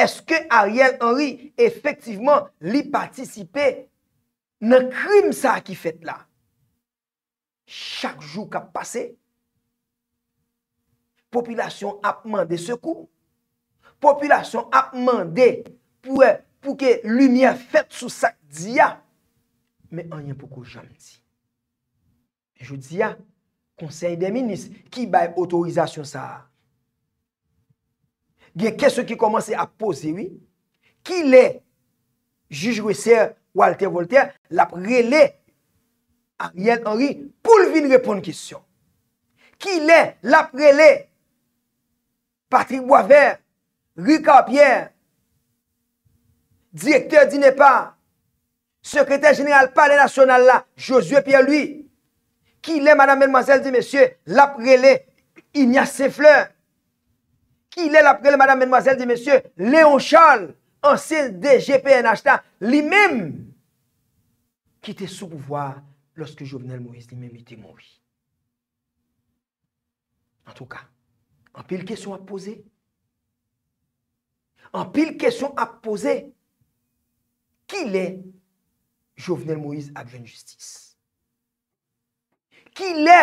Eske Ariel Henry efektiveman li patisipe nan krim sa ki fèt la? Chak jou kap pase, populasyon ap mande sekou, populasyon ap mande pouè pou ke lumiè fèt sou sak diya, mè an yon pou kou jan di. Jou diya, konsey de minis, ki baye otorizasyon sa? Gen, kè se ki komanse a pose wè? Ki lè? Jij wè se Walter Voltaire, la pre lè, a Riyad Henry, pou l'vin repon kisyon. Ki lè? La pre lè, Patrick Boisvert, Ricard Pierre, direkteur di NEPA, sekretèr jeneral pari-nasyonal la, Josué Pierre Louis, ki lè madame mèlmoisel di mèsyè, l'apre lè, Ignace Seffleur, ki lè l'apre lè madame mèlmoisel di mèsyè, Léon Charles, ansil de GPN-HTA, li mèm, ki te soubouvoar, lòske jounel Moïse, li mèm iti moui. En tout ka, an pil kèsyon ap pose, an pil kèsyon ap pose, an pil kèsyon ap pose, ki lè Jovenel Moïse adven justice. Ki lè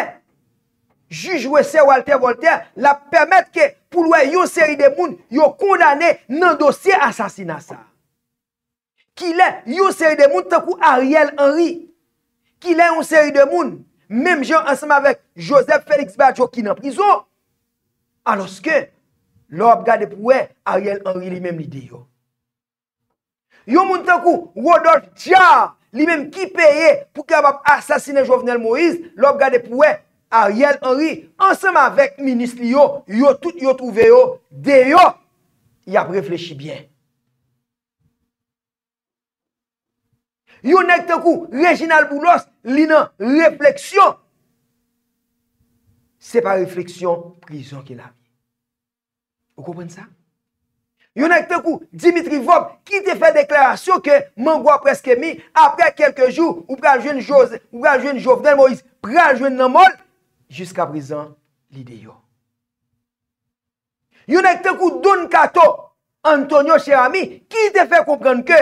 jujouè sè Walter Voltaire la pèmèd kè pou louè yon seri de moun yon kondanè nan dosye asasinasa. Ki lè yon seri de moun ta pou Ariel Henry. Ki lè yon seri de moun mèm jè ansèm avèk Joseph Félix Badiou ki nan prizò. Aloske, lò ap gade pou wè Ariel Henry li mèm li di yo. Yo moun tenkou wadon tja li menm ki peye pou ke ap ap asasine Jovenel Moïse, lop gade pou we Ariel Henry, ansenman vek minis li yo, yo tout yo touve yo, de yo yap reflechi bien Yo nek tenkou Reginald Boulos, li nan refleksyon Se pa refleksyon, prizon ki la Ou kopwen sa? Yon ek te kou Dimitri Vop, ki te fe deklarasyon ke man gwa preske mi, apre kelke jou, ou prajwen Jovenel Moïse, prajwen nan mol, jiska prezan lideyo. Yon ek te kou Don Kato, Antonio Cheyrami, ki te fe komprenke,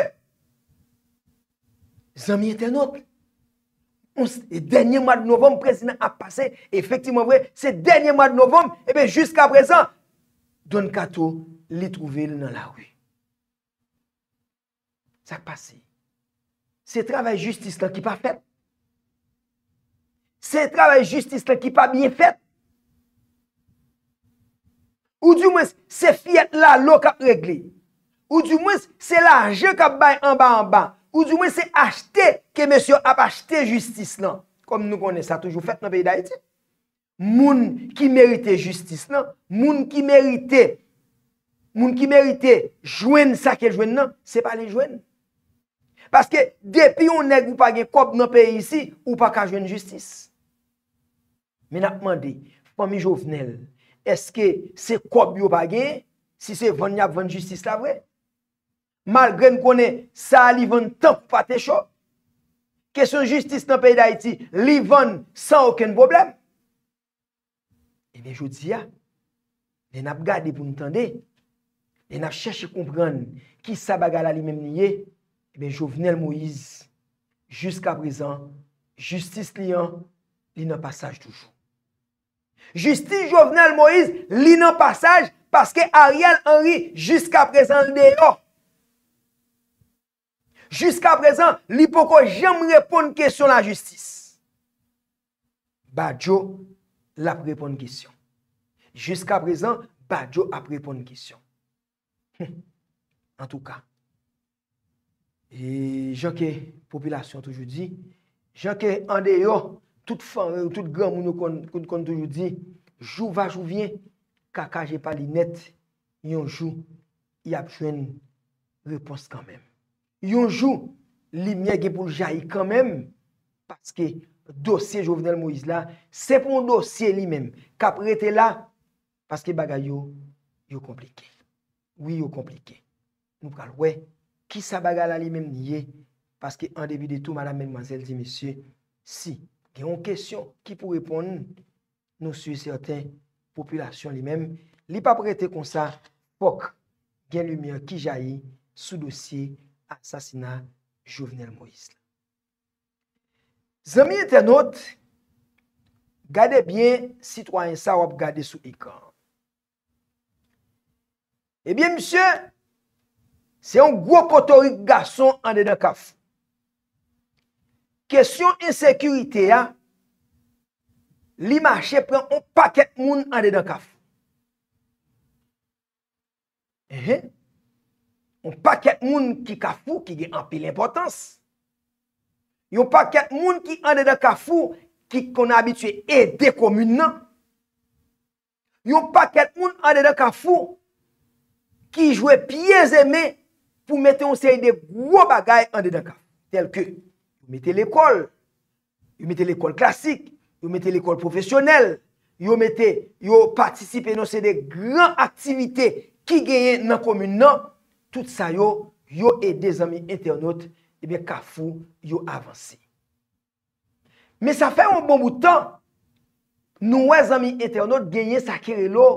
zan mi etenok, se denye mad novem, prezina ap pase, efektivman bre, se denye mad novem, epe jiska prezan, Don Kato vok. li trouve li nan la wè. Sa k'pase? Se travè justice lan ki pa fèt? Se travè justice lan ki pa mwen fèt? Ou di mwen se fèt la lò k'ap reglè? Ou di mwen se la jè k'ap bay an ba an ba? Ou di mwen se achète ke mèsyon ap achète justice lan? Kom nou konè sa toujou fèt nan peyi da iti? Moun ki mèrite justice lan? Moun ki mèrite justice? Moun ki merite jwen sa ke jwen nan, se pa li jwen. Paske depi yon neg ou pa ge kob nan peyi si, ou pa ka jwen justice. Men ap mandi, fami jovnel, eske se kob yo pa ge, si se vanyap vany justice la vwe? Malgren konen sa li vany tanp pa te sho? Kesyon justice nan peyi da iti, li vany san oken boblem? E men jo di ya, nen ap gade pou n'tande. E na chèche koumpran ki sa bagala li men niye, e ben Jovenel Moïse, jiska prezant, justice li an, li nan passage toujou. Justice Jovenel Moïse, li nan passage, paske Ariel Henry, jiska prezant li deyo. Jiska prezant, li poko jem repon kèsyon la justice. Bajo la prepon kèsyon. Jiska prezant, Bajo ap repon kèsyon. An tou ka. E jan ke populasyon toujou di, jan ke an deyo, tout fan, tout gran mounou kon toujou di, jou va jouvien, kaka jepa li net, yon jou, yap jwen repos kanmen. Yon jou, li mye ge pou jayi kanmen, paske dosye Jovenel Moïse la, sepon dosye li men, kapre te la, paske bagay yo, yo komplikey. Ou yo komplike. Nou pralwe, ki sa bagala li menm nye? Paske an debi de tou, madame, menmwazel, di misye, si. Gen yon kesyon ki pou repon nou, nou sou yon certain popylasyon li menm. Li pa prete konsa, pok gen lumi an ki jayi sou dosi asasina Jouvenel Moïse. Zemi etenot, gade bien sitwanyan sa wap gade sou ikan. Ebyen eh msye, se yon gro potorik gason an dede kaf. Kesyon insekurite ya, li mache pren yon paket moun an dede kaf. Ehe, yon paket moun ki kafou ki de an pi l'importans. Yon paket moun ki an dede kafou ki kon abitue e de komune nan. Yon paket moun an dede kafou. Yon paket moun an dede kafou. ki jwe piye zeme pou mette ou se yon de gwo bagay an de denka. Tel ke, yon mette l'ekol, yon mette l'ekol klasik, yon mette l'ekol profesyonel, yon mette, yon patisipe nou se de gran aktivite ki genye nan komune nan, tout sa yo, yo e de zami internet, ebe kafou, yon avanse. Me sa fe yon bon boutan, nou e zami internet genye sakere lo,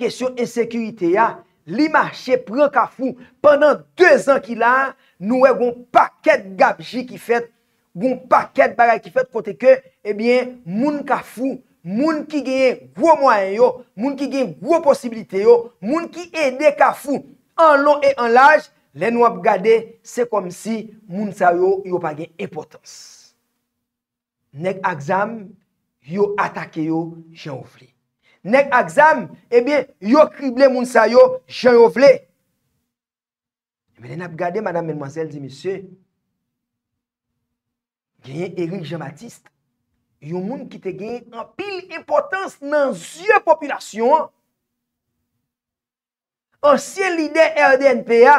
kesyon e sekurite ya, li mache pran kafou pandan 2 an ki lan, nou e goun paket gabji ki fet, goun paket bagay ki fet pote ke, ebyen, eh moun kafou, moun ki genye gwo mwayen yo, moun ki genye gwo posibilite yo, moun ki ede kafou an lon e an laj, le nou ap gade, se kom si moun sa yo yo pagen epotans. Neg aksam, yo atake yo jan oufli. Nèk aksam, ebyen, yo krible moun sa yo, jen yo vle. Mwenen ap gade, madame, menmwazel, di misye, genye Egil Jean-Baptiste, yo moun ki te genye an pil e potans nan zye popylasyon, ansyen li de RDNPA,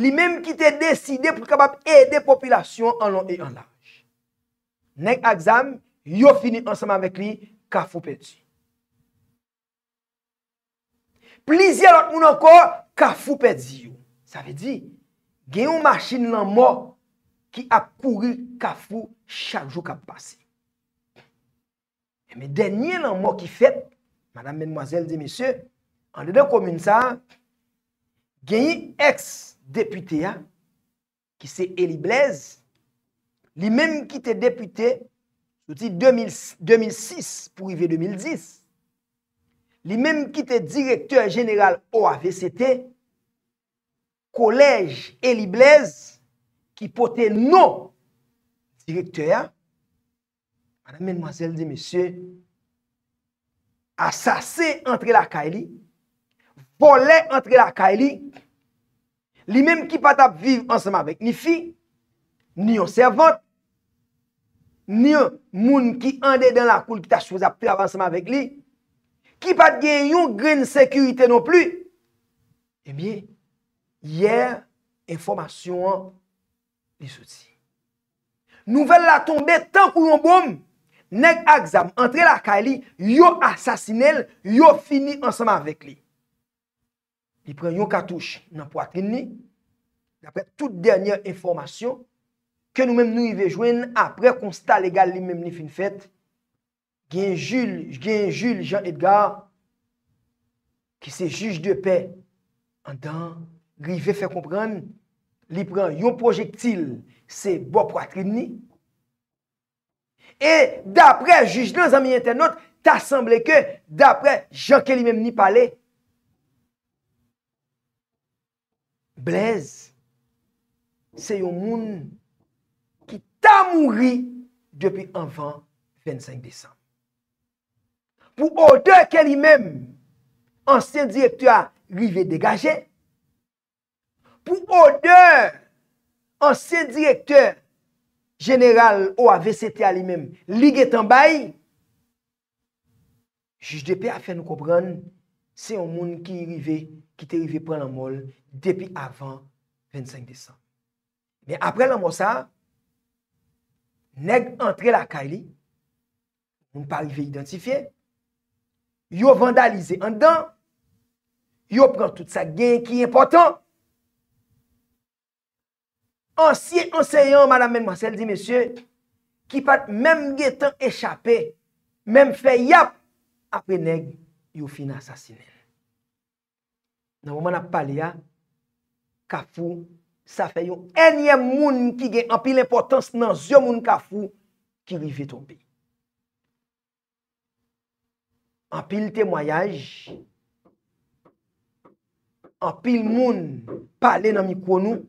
li menm ki te deside pou kabap e de popylasyon an lon e an laj. Nèk aksam, yo fini ansaman vek li, Kafou pèdzi yo. Plizi alat moun ankor, Kafou pèdzi yo. Sa ve di, gen yon machin nan mo ki ap pouri kafou chak jou kap pase. E me denye nan mo ki fèt, madame menmwazel de messe, an de de komoun sa, gen yon eks depute ya, ki se Eli Blaise, li menm ki te depute, ki se Eli Blaise, douti 2006 pou IVE 2010, li menm ki te direkteur general OAVCT, kolej Elie Blaise, ki pote nou direkteur, madame menmwazel di mesye, asase entre la kaeli, vole entre la kaeli, li menm ki patap vive ansama vek ni fi, ni yon servante, ni yon moun ki ande den la koul ki ta chfouza pre avan seman vek li, ki pat gen yon gren sekurite non pli, e eh bie, yer, informasyon, disouti. Nouvel la tombe, tank ou yon bom, neg akzam, entre la ka li, yo asasinel, yo fini anseman vek li. Di pren yon katouche nan pou akrin ni, apre tout denyen informasyon, ke nou menm nou i vejwen apre konsta legal li menm ni fin fet, gen jul, gen jul Jean Edgar, ki se juj de pe, an dan, gri vej fe kompran, li pran yon projek til, se bo pratrid ni, e dapre juj nan zami internet, ta semble ke dapre Jean ke li menm ni pale, blaise, se yon moun, mouri depi anvan 25 Desan. Pou ode ke li men ansyen direktor li ve degaje, pou ode ansyen direktor general ou avc te a li men ligetan bayi, jish depi a fe nou kopran se yon moun ki te rive pren anmol depi anvan 25 Desan. Men apre lan mousa, Neg entre la ka li, moun parive identifiye, yo vandalize andan, yo pran tout sa gen ki important. Ansiye anseyon, madame men Marcel di mesye, ki pat mem ge tan echapè, mem fe yap, apre neg yo fina sa sivèn. Nan moun man ap pale ya, ka foun, sa fe yon enye moun ki gen anpil importans nan zyon moun kafou ki rivi ton pi. Anpil temoyaj, anpil moun pale nan mikonou,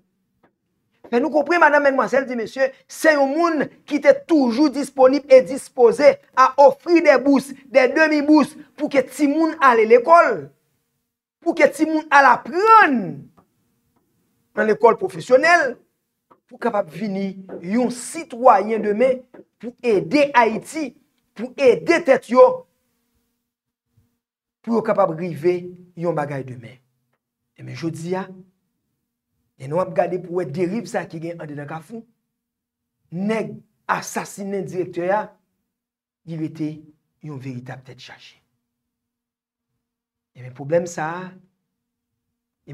fe nou kopri mada menmwazel di mesye, se yon moun ki te toujou disponib e dispose a ofri de bous, de demi bous, pou ke ti moun ale lekol, pou ke ti moun alaprenn, nan l'ekol profesyonel, pou kapap vini yon sitwayen demen pou ede Haiti, pou ede tèt yo, pou yo kapap grive yon bagay demen. Eme, jodi ya, ah, nen wap gade pou wè derib sa ki gen an deda gafou, neg asasinen direktorya, ah, yon verita ptèd chaché. Eme, problem sa a,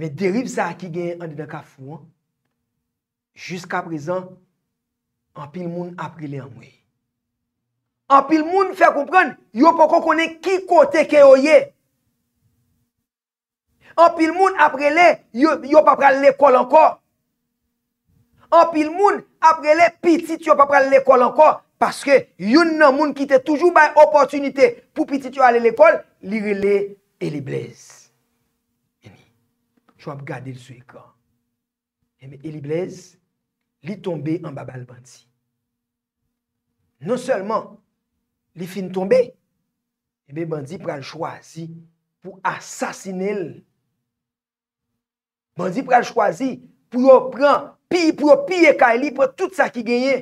Derib sa ki gen an de deka fwen, Juska prezan, An pil moun apre le an mwe. An pil moun fe koumpran, Yo pa kon konen ki kote ke oye. An pil moun apre le, Yo pa pral le kol anko. An pil moun apre le, Pitit yo pa pral le kol anko. Paske yon nan moun ki te toujou bay oportunite, Pou pitit yo ale le kol, Li rele e li blez. fap gade l su e ka. E eh, me, e li blez, li tombe an babal bandi. Non selman, li fin tombe, e eh, me bandi pral chwazi pou asasine l. Bandi pral chwazi pou yo pran, pi, pou yo pi e ka li, pou tout sa ki genye.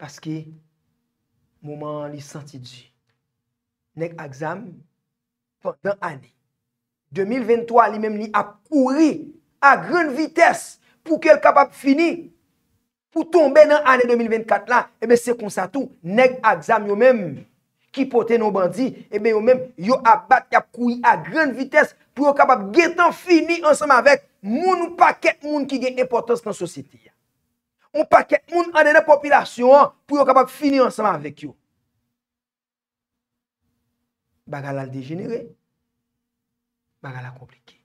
Paske, mouman li santi di. Nek aksam, fap dan ane, 2023 li mem li ap kouri a gran vites pou ke el kapap fini pou tombe nan ane 2024 la ebe se kon sa tou neg aksam yo mem ki pote nan bandi ebe eh yo mem yo ap bat ap kouri a gran vites pou yo kapap getan fini ansanman vek moun ou paket moun ki gen importans nan sositi ya ou paket moun ane de populasyon pou yo kapap fini ansanman vek yo baga lal degenere Ma gala komplike.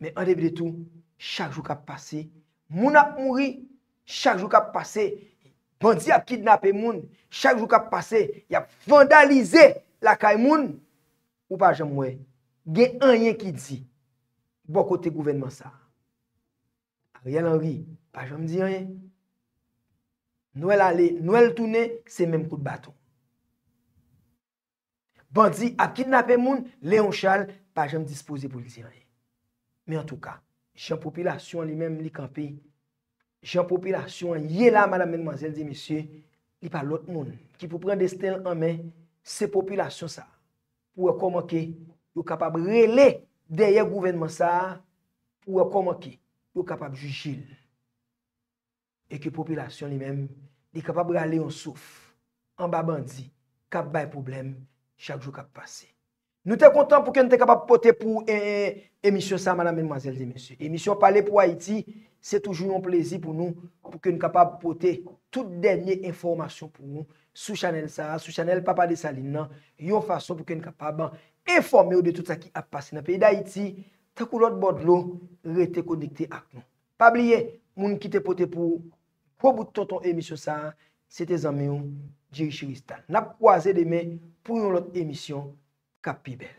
Me an debi de tou, chak jou kap pase, moun ap mouri, chak jou kap pase, bandi ap kidnap e moun, chak jou kap pase, yap vandalize lakay moun, ou pa jom mwen, gen an yen ki di, bo kote gouvenman sa. A gwen an ri, pa jom di an yen, nou el ale, nou el toune, se menm kout baton. bandi ap kidnapen moun, le yon chal, pa jenm dispose pou li ziran. Me an tou ka, jenm popilasyon li menm li kampe, jenm popilasyon, ye la madame menmanzel di misye, li pa lot moun, ki pou pren destel anmen, se popilasyon sa, pou wakom anke, yo kapab rele, deye gouvenman sa, pou wakom anke, yo kapab jujil. E ki popilasyon li menm, li kapab rele yon souf, anba bandi, kap bay probleme, chak jou kap pase. Nou te kontan pou ke nou te kapap pote pou emisyon sa, madame, mademoiselle, emisyon. Emysyon pale pou Haiti, se toujou yon plezi pou nou, pou ke nou kapap pote tout denye informasyon pou nou, sou chanel sa, sou chanel papade saline nan, yon fason pou ke nou kapap informe ou de tout sa ki ap pase. Na peyi da Haiti, takou lot bodlo, rete kodikte ak nou. Pabliye, moun ki te pote pou kou bout ton ton emisyon sa, se te zanme ou. Jiri Chiristan. Nap waze deme pou yon lot emisyon. Kapi bel.